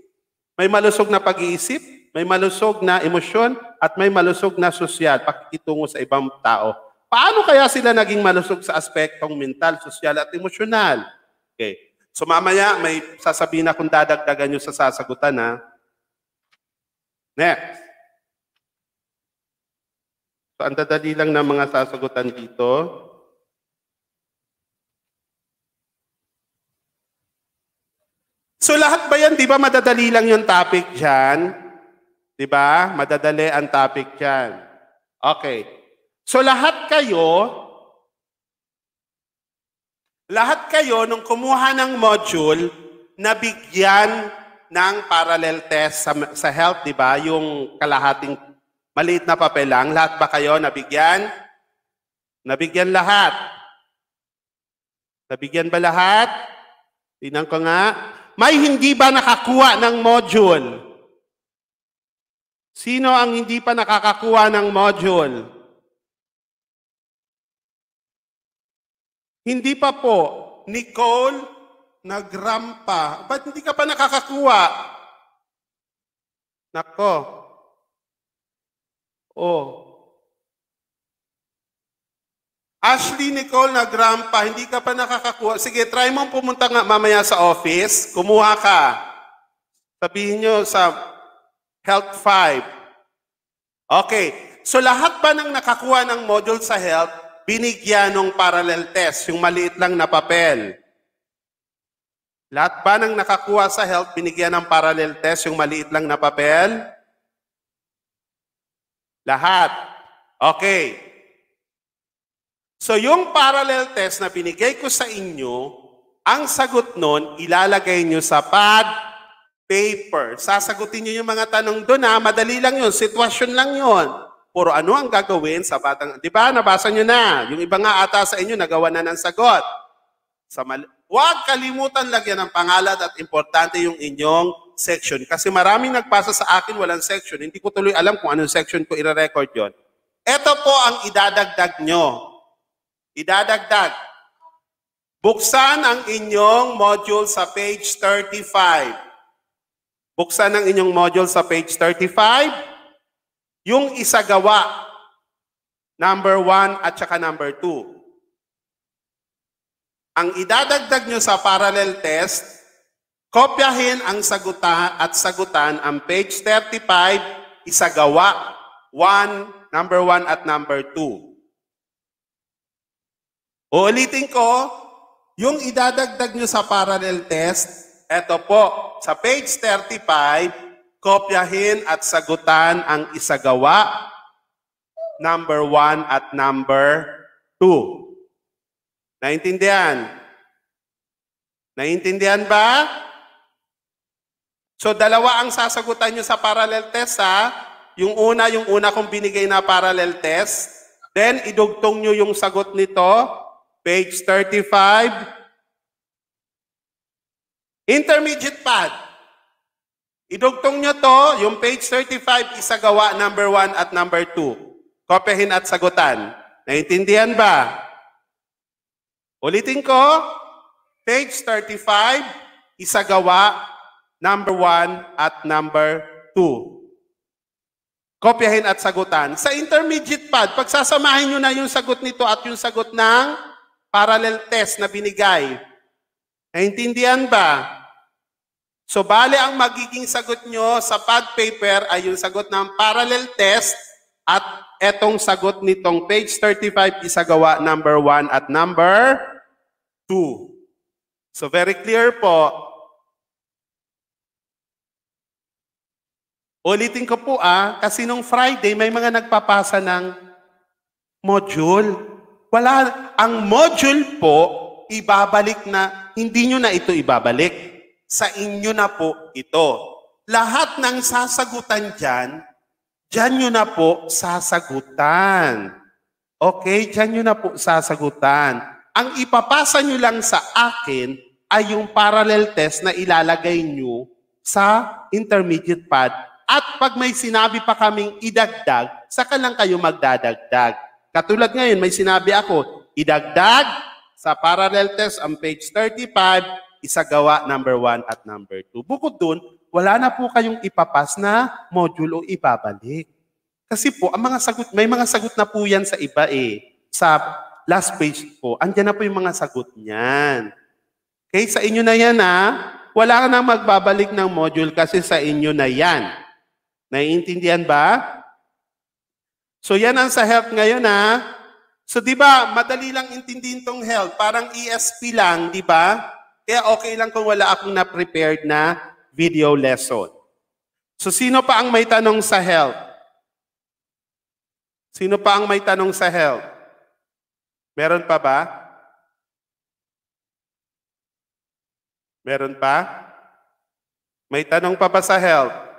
may malusog na pag-iisip, may malusog na emosyon, at may malusog na sosyal pakikitungo sa ibang tao. Paano kaya sila naging malusog sa aspektong mental, sosyal, at emosyonal? Okay. So mamaya may sasabihin kung dadagdagan nyo sa sasagutan na Next. So ang dadali lang ng mga sasagutan dito. So lahat ba yan, di ba madadali lang yung topic dyan? Di ba? Madadali ang topic dyan. Okay. So lahat kayo, lahat kayo nung kumuha ng module, nabigyan ng parallel test sa, sa health, di ba? Yung kalahating maliit na papel lang. Lahat ba kayo nabigyan? Nabigyan lahat. Nabigyan ba lahat? Tingnan ko nga. May hindi ba nakakuha ng module? Sino ang hindi pa nakakakuha ng module? Hindi pa po. Nicole, nagrampa. Ba't hindi ka pa nakakakuha? Nako. Oh, Ashley Nicole na grandpa, hindi ka pa nakakakuha. Sige, try mo pumunta nga mamaya sa office. Kumuha ka. Sabihin nyo sa Health 5. Okay. So lahat ba ng nakakuha ng module sa health, binigyan ng parallel test, yung maliit lang na papel. Lahat ba ng nakakuha sa health, binigyan ng parallel test, yung maliit lang na papel? Lahat. Okay. So yung parallel test na binigay ko sa inyo, ang sagot nun, ilalagay nyo sa pad paper. Sasagutin nyo yung mga tanong doon ha. Madali lang yun. Sitwasyon lang yun. Puro ano ang gagawin sa batang... Di ba? Nabasa nyo na. Yung iba nga ata sa inyo, nagawa na ng sagot. Sa mal- Huwag kalimutan lagyan ng pangalan at importante yung inyong section. Kasi maraming nagpasa sa akin walang section. Hindi ko tuloy alam kung anong section ko i-record yon. Ito po ang idadagdag nyo. Idadagdag. Buksan ang inyong module sa page 35. Buksan ang inyong module sa page 35. Yung gawa, number 1 at saka number 2. Ang idadagdag nyo sa parallel test, kopyahin ang sagutan at sagutan ang page 35, gawa, 1, number 1 at number 2. O ulitin ko, yung idadagdag nyo sa parallel test, eto po, sa page 35, kopyahin at sagutan ang isagawa, number 1 at number 2. Naintindihan? Naintindihan ba? So dalawa ang sasagutan nyo sa parallel test ha. Yung una, yung una kong binigay na parallel test. Then idugtong nyo yung sagot nito Page 35. Intermediate pad. Idugtong nyo to, yung page 35, isagawa number 1 at number 2. Kopyahin at sagutan. Naintindihan ba? Ulitin ko, page 35, isagawa number 1 at number 2 kopyahin at sagutan. Sa intermediate pad, pagsasamahin nyo na yung sagot nito at yung sagot ng parallel test na binigay. Naintindihan ba? So bale ang magiging sagot nyo sa pad paper ay yung sagot ng parallel test at etong sagot nitong page 35 isagawa number 1 at number 2. So very clear po. Ulitin ko po ah, kasi nung Friday may mga nagpapasa ng module. Wala, ang module po, ibabalik na, hindi nyo na ito ibabalik. Sa inyo na po ito. Lahat ng sasagutan dyan, dyan nyo na po sasagutan. Okay, dyan nyo na po sasagutan. Ang ipapasa nyo lang sa akin ay yung parallel test na ilalagay nyo sa intermediate pad. At pag may sinabi pa kaming idagdag, saka lang kayo magdadagdag. Katulad ngayon, may sinabi ako, idagdag sa parallel test ang page 35, isagawa number 1 at number 2. Bukod dun, wala na po kayong ipapas na module o ibabalik. Kasi po, ang mga sagot, may mga sagot na po yan sa iba eh. Sa last page po, andyan na po yung mga sagot niyan. Okay, sa inyo na yan ha. Wala ka na magbabalik ng module kasi sa inyo na yan. Naiintindihan ba? So yan ang sa health ngayon ha. So 'di ba, madali lang intindihin tong health, parang ESP lang, 'di ba? Kaya okay lang kung wala akong na-prepared na video lesson. So sino pa ang may tanong sa health? Sino pa ang may tanong sa health? Meron pa ba? Meron pa? May tanong pa ba sa health?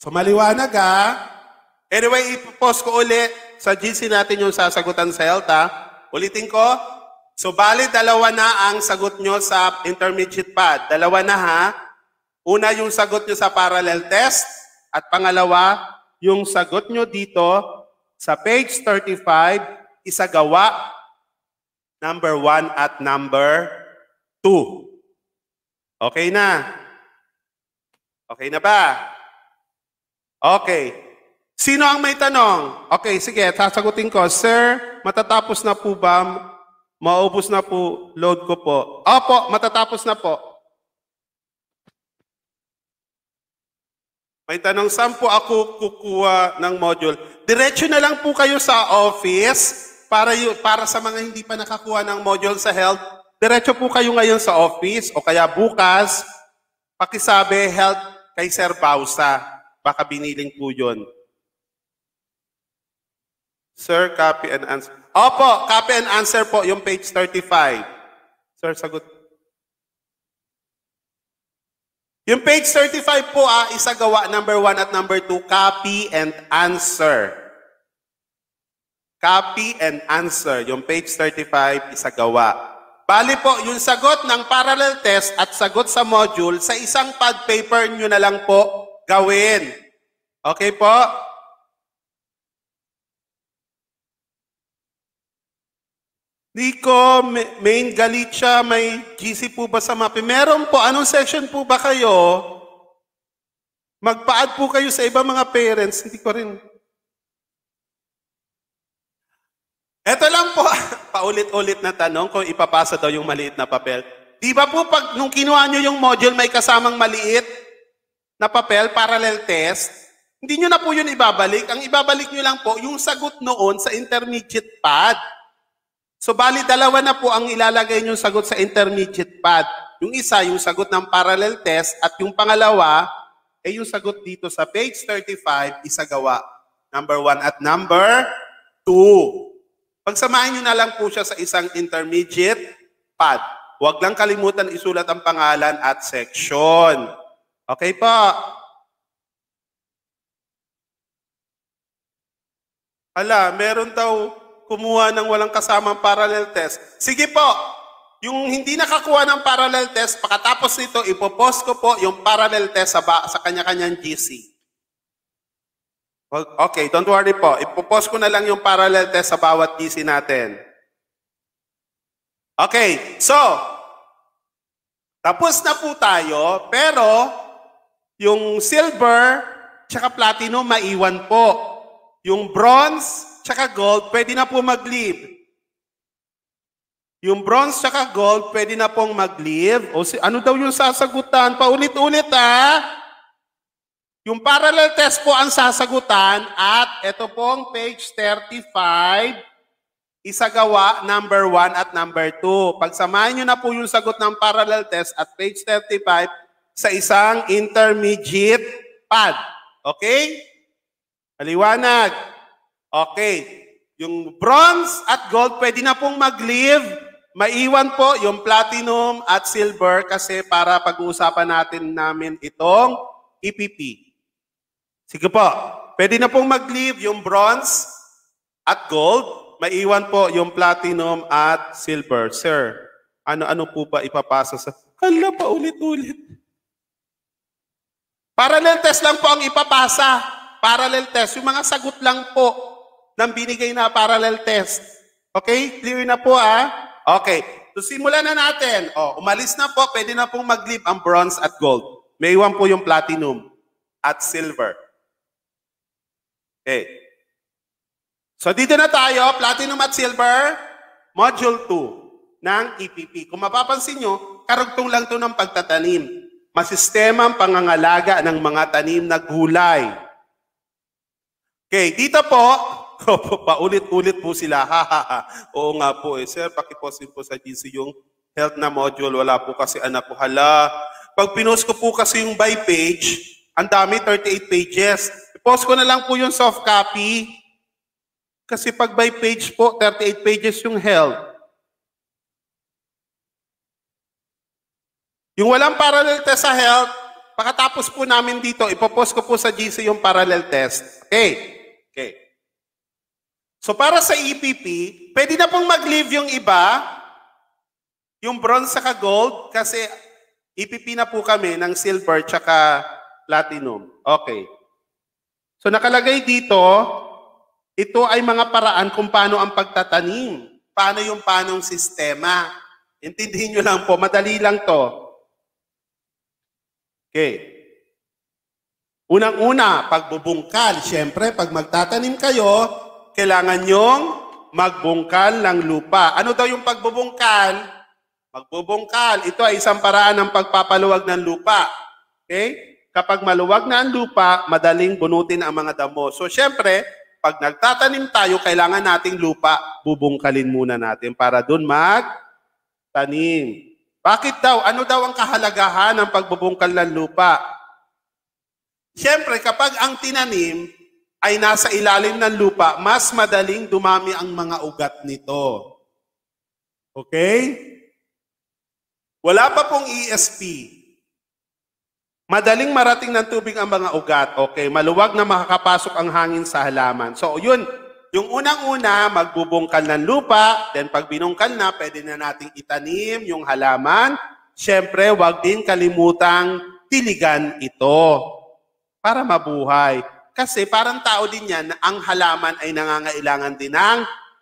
So maliwanag ha. Anyway, ipopost ko uli sa GC natin yung sasagutan sa health ha. Ulitin ko. So bali dalawa na ang sagot nyo sa intermediate pad. Dalawa na ha. Una yung sagot nyo sa parallel test at pangalawa yung sagot nyo dito sa page 35 isagawa number 1 at number 2. Okay na? Okay na ba? Okay. Sino ang may tanong? Okay, sige, sasagutin ko. Sir, matatapos na po ba? Maubos na po load ko po. Opo, matatapos na po. May tanong, saan po ako kukuha ng module? Diretso na lang po kayo sa office para, yun, para sa mga hindi pa nakakuha ng module sa health. Diretso po kayo ngayon sa office o kaya bukas, pakisabi health kay Sir Pausa. Baka biniling po yun. Sir, copy and answer. Opo, copy and answer po, yung page 35. Sir, sagot. Yung page 35 po, ah, isa gawa number 1 at number 2, copy and answer. Copy and answer. Yung page 35, isa gawa. Bali po, yung sagot ng parallel test at sagot sa module, sa isang pad paper nyo na lang po gawin. Okay po? Nico, main Galicia, may GC po ba sa MAPI? Meron po. Anong section po ba kayo? Magpaad po kayo sa iba mga parents. Hindi ko rin. Ito lang po, paulit-ulit na tanong kung ipapasa daw yung maliit na papel. Di ba po pag nung kinuha nyo yung module, may kasamang maliit? na papel, parallel test, hindi nyo na po yun ibabalik. Ang ibabalik nyo lang po, yung sagot noon sa intermediate pad. So bali dalawa na po ang ilalagay nyo sagot sa intermediate pad. Yung isa, yung sagot ng parallel test at yung pangalawa, ay eh, yung sagot dito sa page 35, isagawa. Number 1 at number 2. Pagsamahin nyo na lang po siya sa isang intermediate pad. Huwag lang kalimutan isulat ang pangalan at section. Okay po. Ala, meron daw kumuha ng walang kasamang parallel test. Sige po, yung hindi nakakuha ng parallel test, pagkatapos nito, ipopost ko po yung parallel test sa, ba, sa kanya-kanyang GC. Okay, don't worry po. Ipopost ko na lang yung parallel test sa bawat GC natin. Okay, so, tapos na po tayo, pero yung silver, tsaka platinum, maiwan po. Yung bronze, tsaka gold, pwede na po mag-leave. Yung bronze tsaka gold, pwede na pong mag-leave. O si, ano daw yung sasagutan? Paulit-ulit ah. Yung parallel test po ang sasagutan at ito pong page 35, isagawa number 1 at number 2. Pagsamahin nyo na po yung sagot ng parallel test at page 35, sa isang intermediate pad. Okay? Aliwanag. Okay. Yung bronze at gold pwede na pong mag-leave. Maiwan po yung platinum at silver kasi para pag-uusapan natin namin itong EPP. Sige po. Pwede na pong mag-leave yung bronze at gold. Maiwan po yung platinum at silver. Sir, ano-ano po ba ipapasa sa... Hala pa ulit-ulit. Parallel test lang po ang ipapasa. Parallel test. Yung mga sagot lang po ng binigay na parallel test. Okay? Clear na po ah. Okay. So simulan na natin. O, oh, umalis na po. Pwede na pong mag-leave ang bronze at gold. May iwan po yung platinum at silver. Okay. So dito na tayo, platinum at silver, module 2 ng EPP. Kung mapapansin nyo, karugtong lang to ng pagtatanim masistemang pangangalaga ng mga tanim na gulay. Okay, dito po, paulit-ulit po sila. Ha, ha, ha. Oo nga po eh, sir, pakiposin po sa GC yung health na module. Wala po kasi anak ko. Hala, pag pinost ko po kasi yung by page, ang dami, 38 pages. Post ko na lang po yung soft copy. Kasi pag by page po, 38 pages yung health. Yung walang parallel test sa health, pagkatapos po namin dito, ipopost ko po sa GC yung parallel test. Okay. Okay. So para sa EPP, pwede na pong mag-leave yung iba, yung bronze saka gold, kasi EPP na po kami ng silver tsaka platinum. Okay. So nakalagay dito, ito ay mga paraan kung paano ang pagtatanim. Paano yung panong sistema. Intindihin nyo lang po, madali lang to. Okay. Unang-una, pagbubungkal. Siyempre, pag magtatanim kayo, kailangan nyong magbungkal ng lupa. Ano daw yung pagbubungkal? Magbubungkal. Ito ay isang paraan ng pagpapaluwag ng lupa. Okay? Kapag maluwag na ang lupa, madaling bunutin ang mga damo. So, siyempre, pag nagtatanim tayo, kailangan nating lupa, bubungkalin muna natin para doon magtanim. Bakit daw? Ano daw ang kahalagahan ng pagbubungkal ng lupa? Siyempre, kapag ang tinanim ay nasa ilalim ng lupa, mas madaling dumami ang mga ugat nito. Okay? Wala pa pong ESP. Madaling marating ng tubig ang mga ugat. Okay, maluwag na makakapasok ang hangin sa halaman. So, yun, yung unang-una, magbubungkal ng lupa, then pag binungkal na, pwede na nating itanim yung halaman. Siyempre, huwag din kalimutang tiligan ito para mabuhay. Kasi parang tao din yan ang halaman ay nangangailangan din ng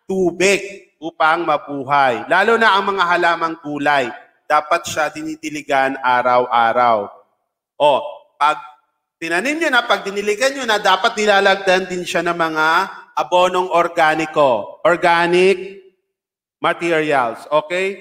tubig upang mabuhay. Lalo na ang mga halamang gulay. Dapat siya dinitiligan araw-araw. O, pag tinanim nyo na, pag diniligan nyo na, dapat nilalagdan din siya ng mga abonong organiko, organic materials. Okay?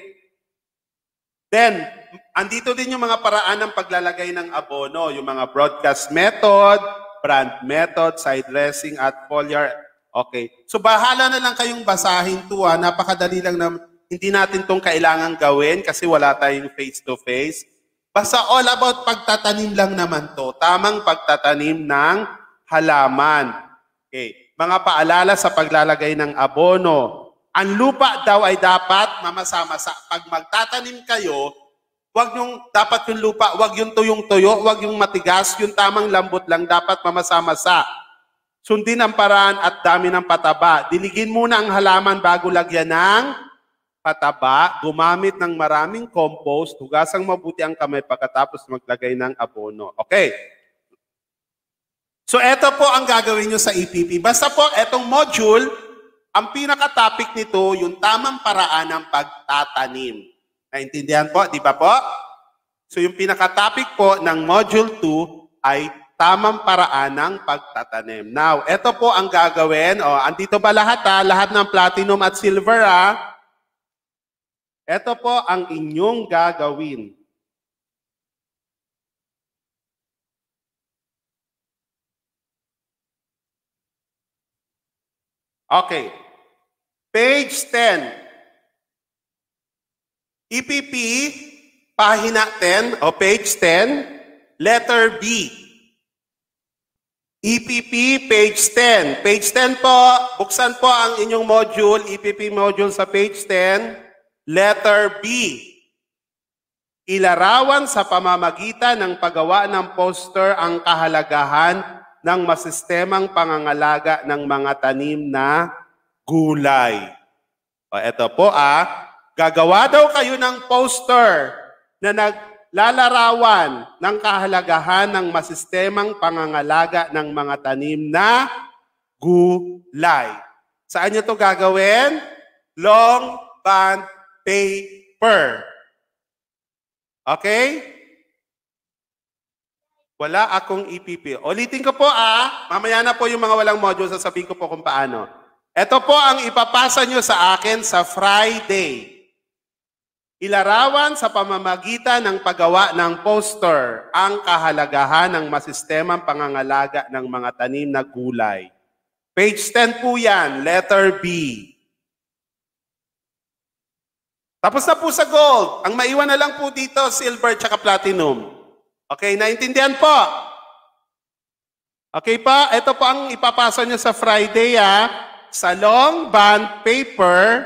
Then, andito din yung mga paraan ng paglalagay ng abono, yung mga broadcast method, brand method, side dressing at foliar. Okay. So bahala na lang kayong basahin to ha. Ah. Napakadali lang na hindi natin tong kailangan gawin kasi wala tayong face to -face. Basta all about pagtatanim lang naman to. Tamang pagtatanim ng halaman. Okay mga paalala sa paglalagay ng abono. Ang lupa daw ay dapat mamasama sa pag magtatanim kayo, wag yung dapat yung lupa, wag yung tuyong tuyo, wag yung matigas, yung tamang lambot lang dapat mamasama sa. Sundin ang paraan at dami ng pataba. Diligin muna ang halaman bago lagyan ng pataba. Gumamit ng maraming compost, hugasang mabuti ang kamay pagkatapos maglagay ng abono. Okay. So eto po ang gagawin nyo sa EPP. Basta po etong module, ang pinaka-topic nito, yung tamang paraan ng pagtatanim. Naintindihan po, di ba po? So yung pinaka-topic po ng module 2 ay tamang paraan ng pagtatanim. Now, eto po ang gagawin. O, andito ba lahat ha? Lahat ng platinum at silver ha? Ito po ang inyong gagawin. Okay. Page 10. EPP, pahina 10 o page 10, letter B. EPP, page 10. Page 10 po, buksan po ang inyong module, EPP module sa page 10, letter B. Ilarawan sa pamamagitan ng paggawa ng poster ang kahalagahan ng masistemang pangangalaga ng mga tanim na gulay. O eto po ah, gagawa daw kayo ng poster na naglalarawan ng kahalagahan ng masistemang pangangalaga ng mga tanim na gulay. Saan nyo to gagawin? Long band paper. Okay? Wala akong EPP. Ulitin ko po ah, mamaya na po yung mga walang module, sasabihin ko po kung paano. Ito po ang ipapasa nyo sa akin sa Friday. Ilarawan sa pamamagitan ng paggawa ng poster ang kahalagahan ng masistemang pangangalaga ng mga tanim na gulay. Page 10 po yan, letter B. Tapos na po sa gold. Ang maiwan na lang po dito, silver tsaka platinum. Okay, naintindihan po? Okay pa? Ito po ang ipapasa nyo sa Friday ah. Sa long band paper,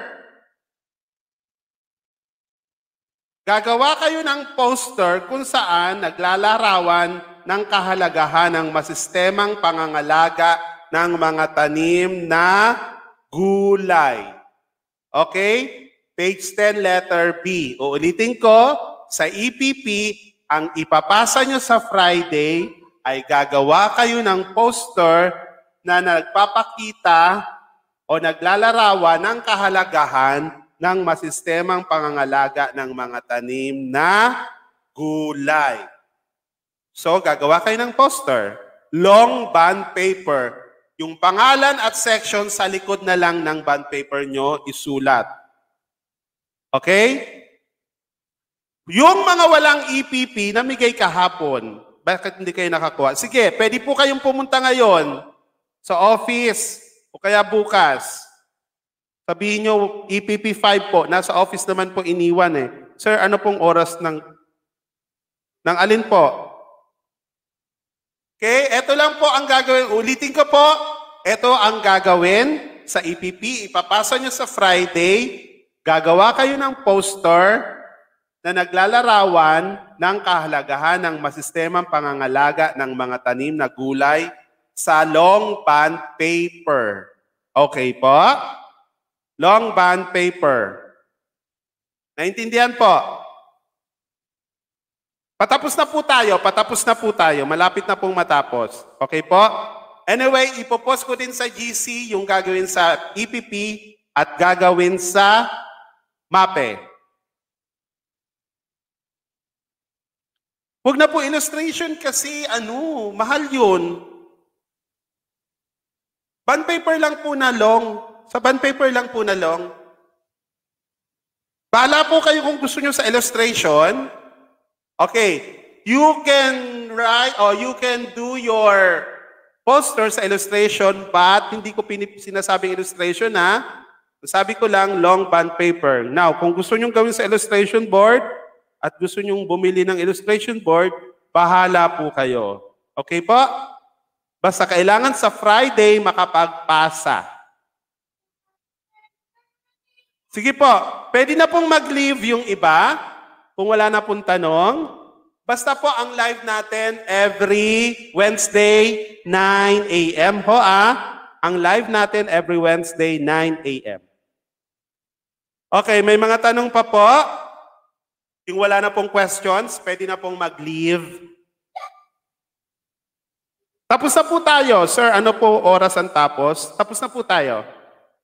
gagawa kayo ng poster kung saan naglalarawan ng kahalagahan ng masistemang pangangalaga ng mga tanim na gulay. Okay? Page 10, letter B. Uulitin ko, sa EPP, ang ipapasa nyo sa Friday ay gagawa kayo ng poster na nagpapakita o naglalarawan ng kahalagahan ng masistemang pangangalaga ng mga tanim na gulay. So, gagawa kayo ng poster. Long bond paper. Yung pangalan at section sa likod na lang ng bond paper nyo, isulat. Okay? Yung mga walang EPP, namigay kahapon. Bakit hindi kayo nakakuha? Sige, pwede po kayong pumunta ngayon sa office o kaya bukas. Sabihin nyo, EPP 5 po, nasa office naman po iniwan eh. Sir, ano pong oras ng, ng alin po? Okay, eto lang po ang gagawin. Ulitin ko po, eto ang gagawin sa EPP. Ipapasa nyo sa Friday, gagawa kayo ng poster, na naglalarawan ng kahalagahan ng masistemang pangangalaga ng mga tanim na gulay sa long band paper. Okay po? Long band paper. Naintindihan po? Patapos na po tayo, patapos na po tayo. Malapit na pong matapos. Okay po? Anyway, ipopost ko din sa GC yung gagawin sa EPP at gagawin sa MAPE. Huwag na po illustration kasi ano, mahal yun. Bond paper lang po na long. Sa bond paper lang po na long. Bahala po kayo kung gusto nyo sa illustration. Okay. You can write or you can do your poster sa illustration but hindi ko pinip- sinasabing illustration ha. Sabi ko lang long bond paper. Now, kung gusto nyo gawin sa illustration board, at gusto nyong bumili ng illustration board, bahala po kayo. Okay po? Basta kailangan sa Friday makapagpasa. Sige po, pwede na pong mag-leave yung iba kung wala na pong tanong. Basta po ang live natin every Wednesday 9 a.m. ho ah. Ang live natin every Wednesday 9 a.m. Okay, may mga tanong pa po? Yung wala na pong questions, pwede na pong mag-leave. Tapos na po tayo. Sir, ano po oras ang tapos? Tapos na po tayo.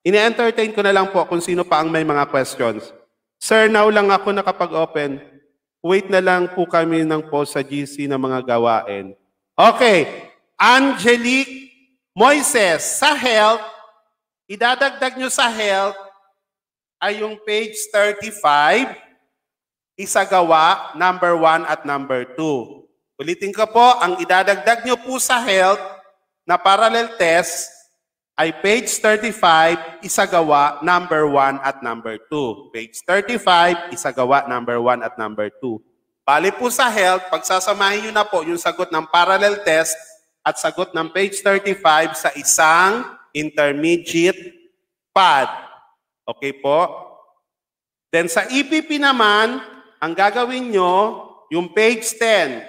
Ine-entertain ko na lang po kung sino pa ang may mga questions. Sir, now lang ako nakapag-open. Wait na lang po kami ng po sa GC ng mga gawain. Okay. Angelique Moises, sa health, idadagdag nyo sa health ay yung page 35 Isagawa, number one at number two. Ulitin ko po, ang idadagdag nyo po sa health na parallel test ay page 35, isagawa, number 1 at number 2. Page 35, isagawa, number 1 at number 2. Bali po sa health, pagsasamahin nyo na po yung sagot ng parallel test at sagot ng page 35 sa isang intermediate pad. Okay po? Then sa EPP naman, ang gagawin nyo, yung page 10.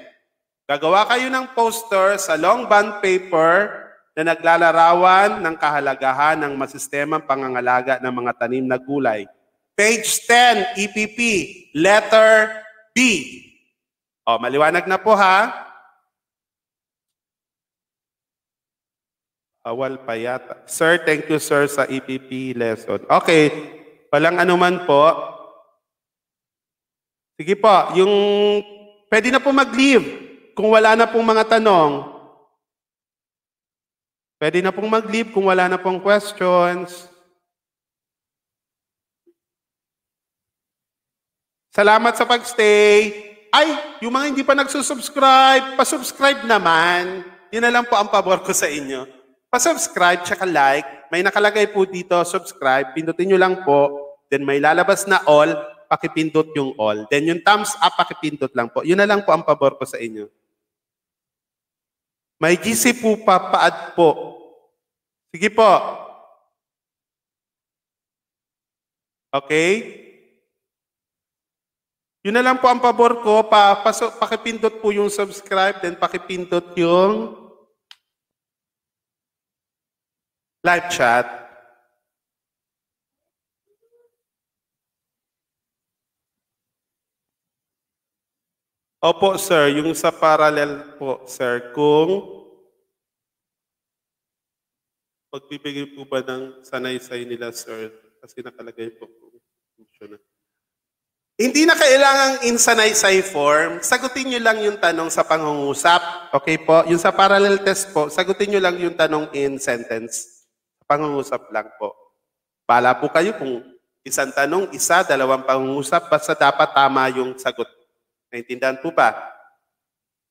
Gagawa kayo ng poster sa long bond paper na naglalarawan ng kahalagahan ng masistemang pangangalaga ng mga tanim na gulay. Page 10, EPP, letter B. O, maliwanag na po ha. Awal pa yata. Sir, thank you sir sa EPP lesson. Okay, walang anuman po. Sige po, yung pwede na po mag-leave. Kung wala na pong mga tanong, pwede na pong mag-leave kung wala na pong questions. Salamat sa pag-stay. Ay, yung mga hindi pa nagsusubscribe, pasubscribe naman. Yun na lang po ang pabor ko sa inyo. Pasubscribe, tsaka like. May nakalagay po dito, subscribe. Pindutin nyo lang po. Then may lalabas na all pakipindot yung all. Then yung thumbs up, pakipindot lang po. Yun na lang po ang pabor ko sa inyo. May gisi po pa, paad po. Sige po. Okay? Yun na lang po ang pabor ko. Pa, paso, pakipindot po yung subscribe, then pakipindot yung live chat. Opo, sir. Yung sa parallel po, sir, kung pagbibigay po ba ng sanay-say nila, sir? Kasi nakalagay po. Na. Hindi na kailangang insanay-say form. Sagutin nyo lang yung tanong sa pangungusap. Okay po? Yung sa parallel test po, sagutin nyo lang yung tanong in sentence. Pangungusap lang po. Pala po kayo kung isang tanong, isa, dalawang pangungusap, basta dapat tama yung sagot Naintindihan po ba?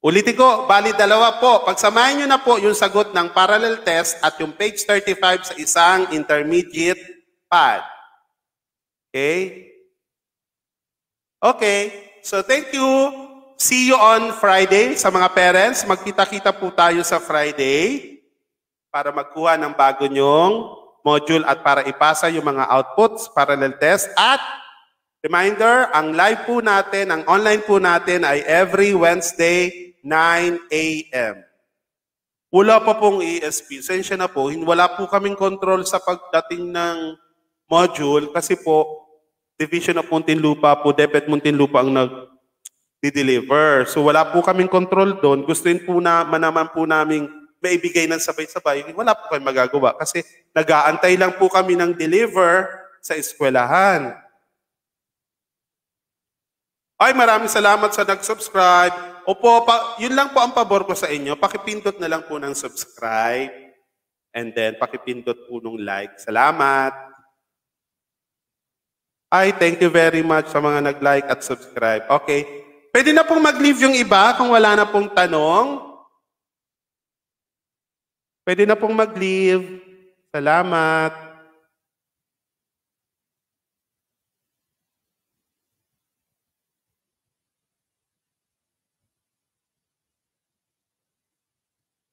Ulitin ko, bali dalawa po. Pagsamahin nyo na po yung sagot ng parallel test at yung page 35 sa isang intermediate pad. Okay? Okay. So thank you. See you on Friday sa mga parents. Magkita-kita po tayo sa Friday para magkuha ng bago nyong module at para ipasa yung mga outputs, parallel test at Reminder, ang live po natin, ang online po natin ay every Wednesday, 9 a.m. Wala pa pong ESP. Sensya na po, wala po kaming control sa pagdating ng module kasi po, Division of Muntinlupa po, Depet Muntinlupa ang nag-deliver. So wala po kaming control doon. Gusto rin po na, manaman po namin maibigay ng sabay-sabay. Wala po kami magagawa kasi nag-aantay lang po kami ng deliver sa eskwelahan. Ay, maraming salamat sa nag-subscribe. Opo, pa, yun lang po ang pabor ko sa inyo. Pakipindot na lang po ng subscribe. And then, pakipindot po ng like. Salamat! Ay, thank you very much sa mga nag-like at subscribe. Okay. Pwede na pong mag-leave yung iba kung wala na pong tanong. Pwede na pong mag-leave. Salamat.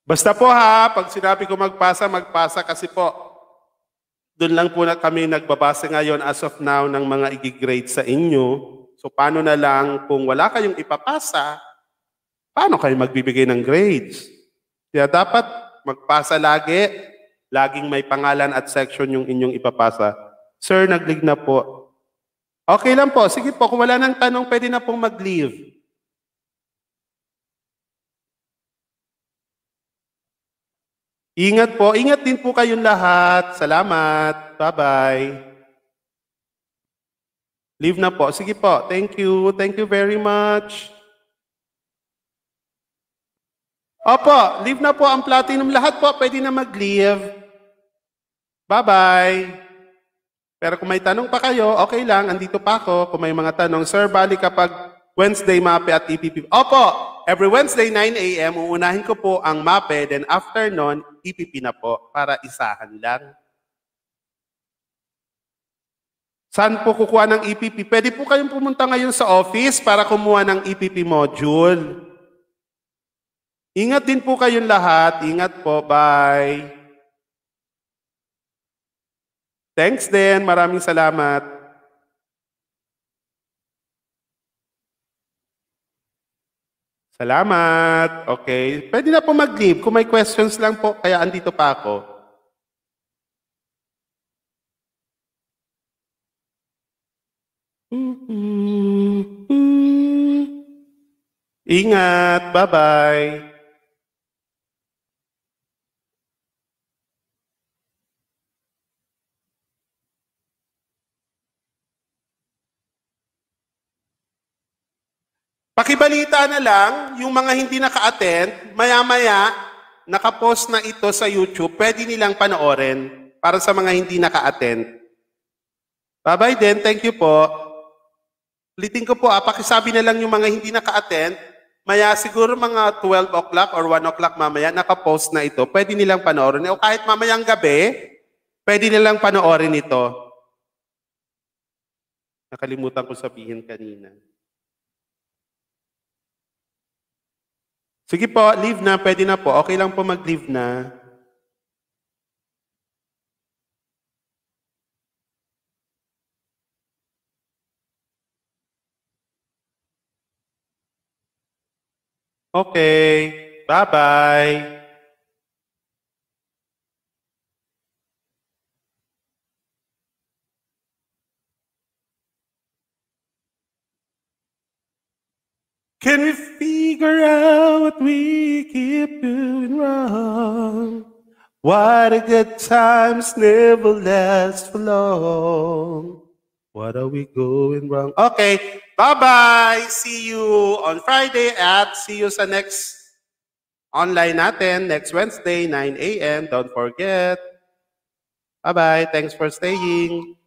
Basta po ha, pag sinabi ko magpasa, magpasa kasi po. Doon lang po na kami nagbabasa ngayon as of now ng mga i-grade sa inyo. So paano na lang kung wala kayong ipapasa, paano kayo magbibigay ng grades? Kaya dapat magpasa lagi. Laging may pangalan at section yung inyong ipapasa. Sir, naglig na po. Okay lang po. Sige po, kung wala nang tanong, pwede na pong mag-leave. Ingat po. Ingat din po kayong lahat. Salamat. Bye-bye. Leave na po. Sige po. Thank you. Thank you very much. Opo, leave na po ang platinum. Lahat po pwede na mag-leave. Bye-bye. Pero kung may tanong pa kayo, okay lang. Andito pa ako. Kung may mga tanong, Sir, bali kapag Wednesday MAPE at EPP. Opo, every Wednesday 9 a.m. uunahin ko po ang MAPE. Then after nun, PPP na po para isahan lang? Saan po kukuha ng EPP? Pwede po kayong pumunta ngayon sa office para kumuha ng EPP module. Ingat din po kayong lahat. Ingat po. Bye. Thanks din. Maraming salamat. Salamat. Okay. Pwede na po mag-leave. Kung may questions lang po, kaya andito pa ako. Ingat. Bye-bye. Pakibalita na lang, yung mga hindi naka-attend, maya-maya, nakapost na ito sa YouTube, pwede nilang panoorin para sa mga hindi naka-attend. Bye-bye then, thank you po. Litin ko po, ah, pakisabi na lang yung mga hindi naka-attend, maya siguro mga 12 o'clock or 1 o'clock mamaya, nakapost na ito, pwede nilang panoorin. O kahit mamayang gabi, pwede nilang panoorin ito. Nakalimutan ko sabihin kanina. Sige po, leave na, pwede na po. Okay lang po mag-leave na. Okay, bye-bye. Can we figure out what we keep doing wrong? Why the good times never last for long? What are we going wrong? Okay, bye bye. See you on Friday at see you sa next online natin next Wednesday 9 a.m. Don't forget. Bye bye. Thanks for staying.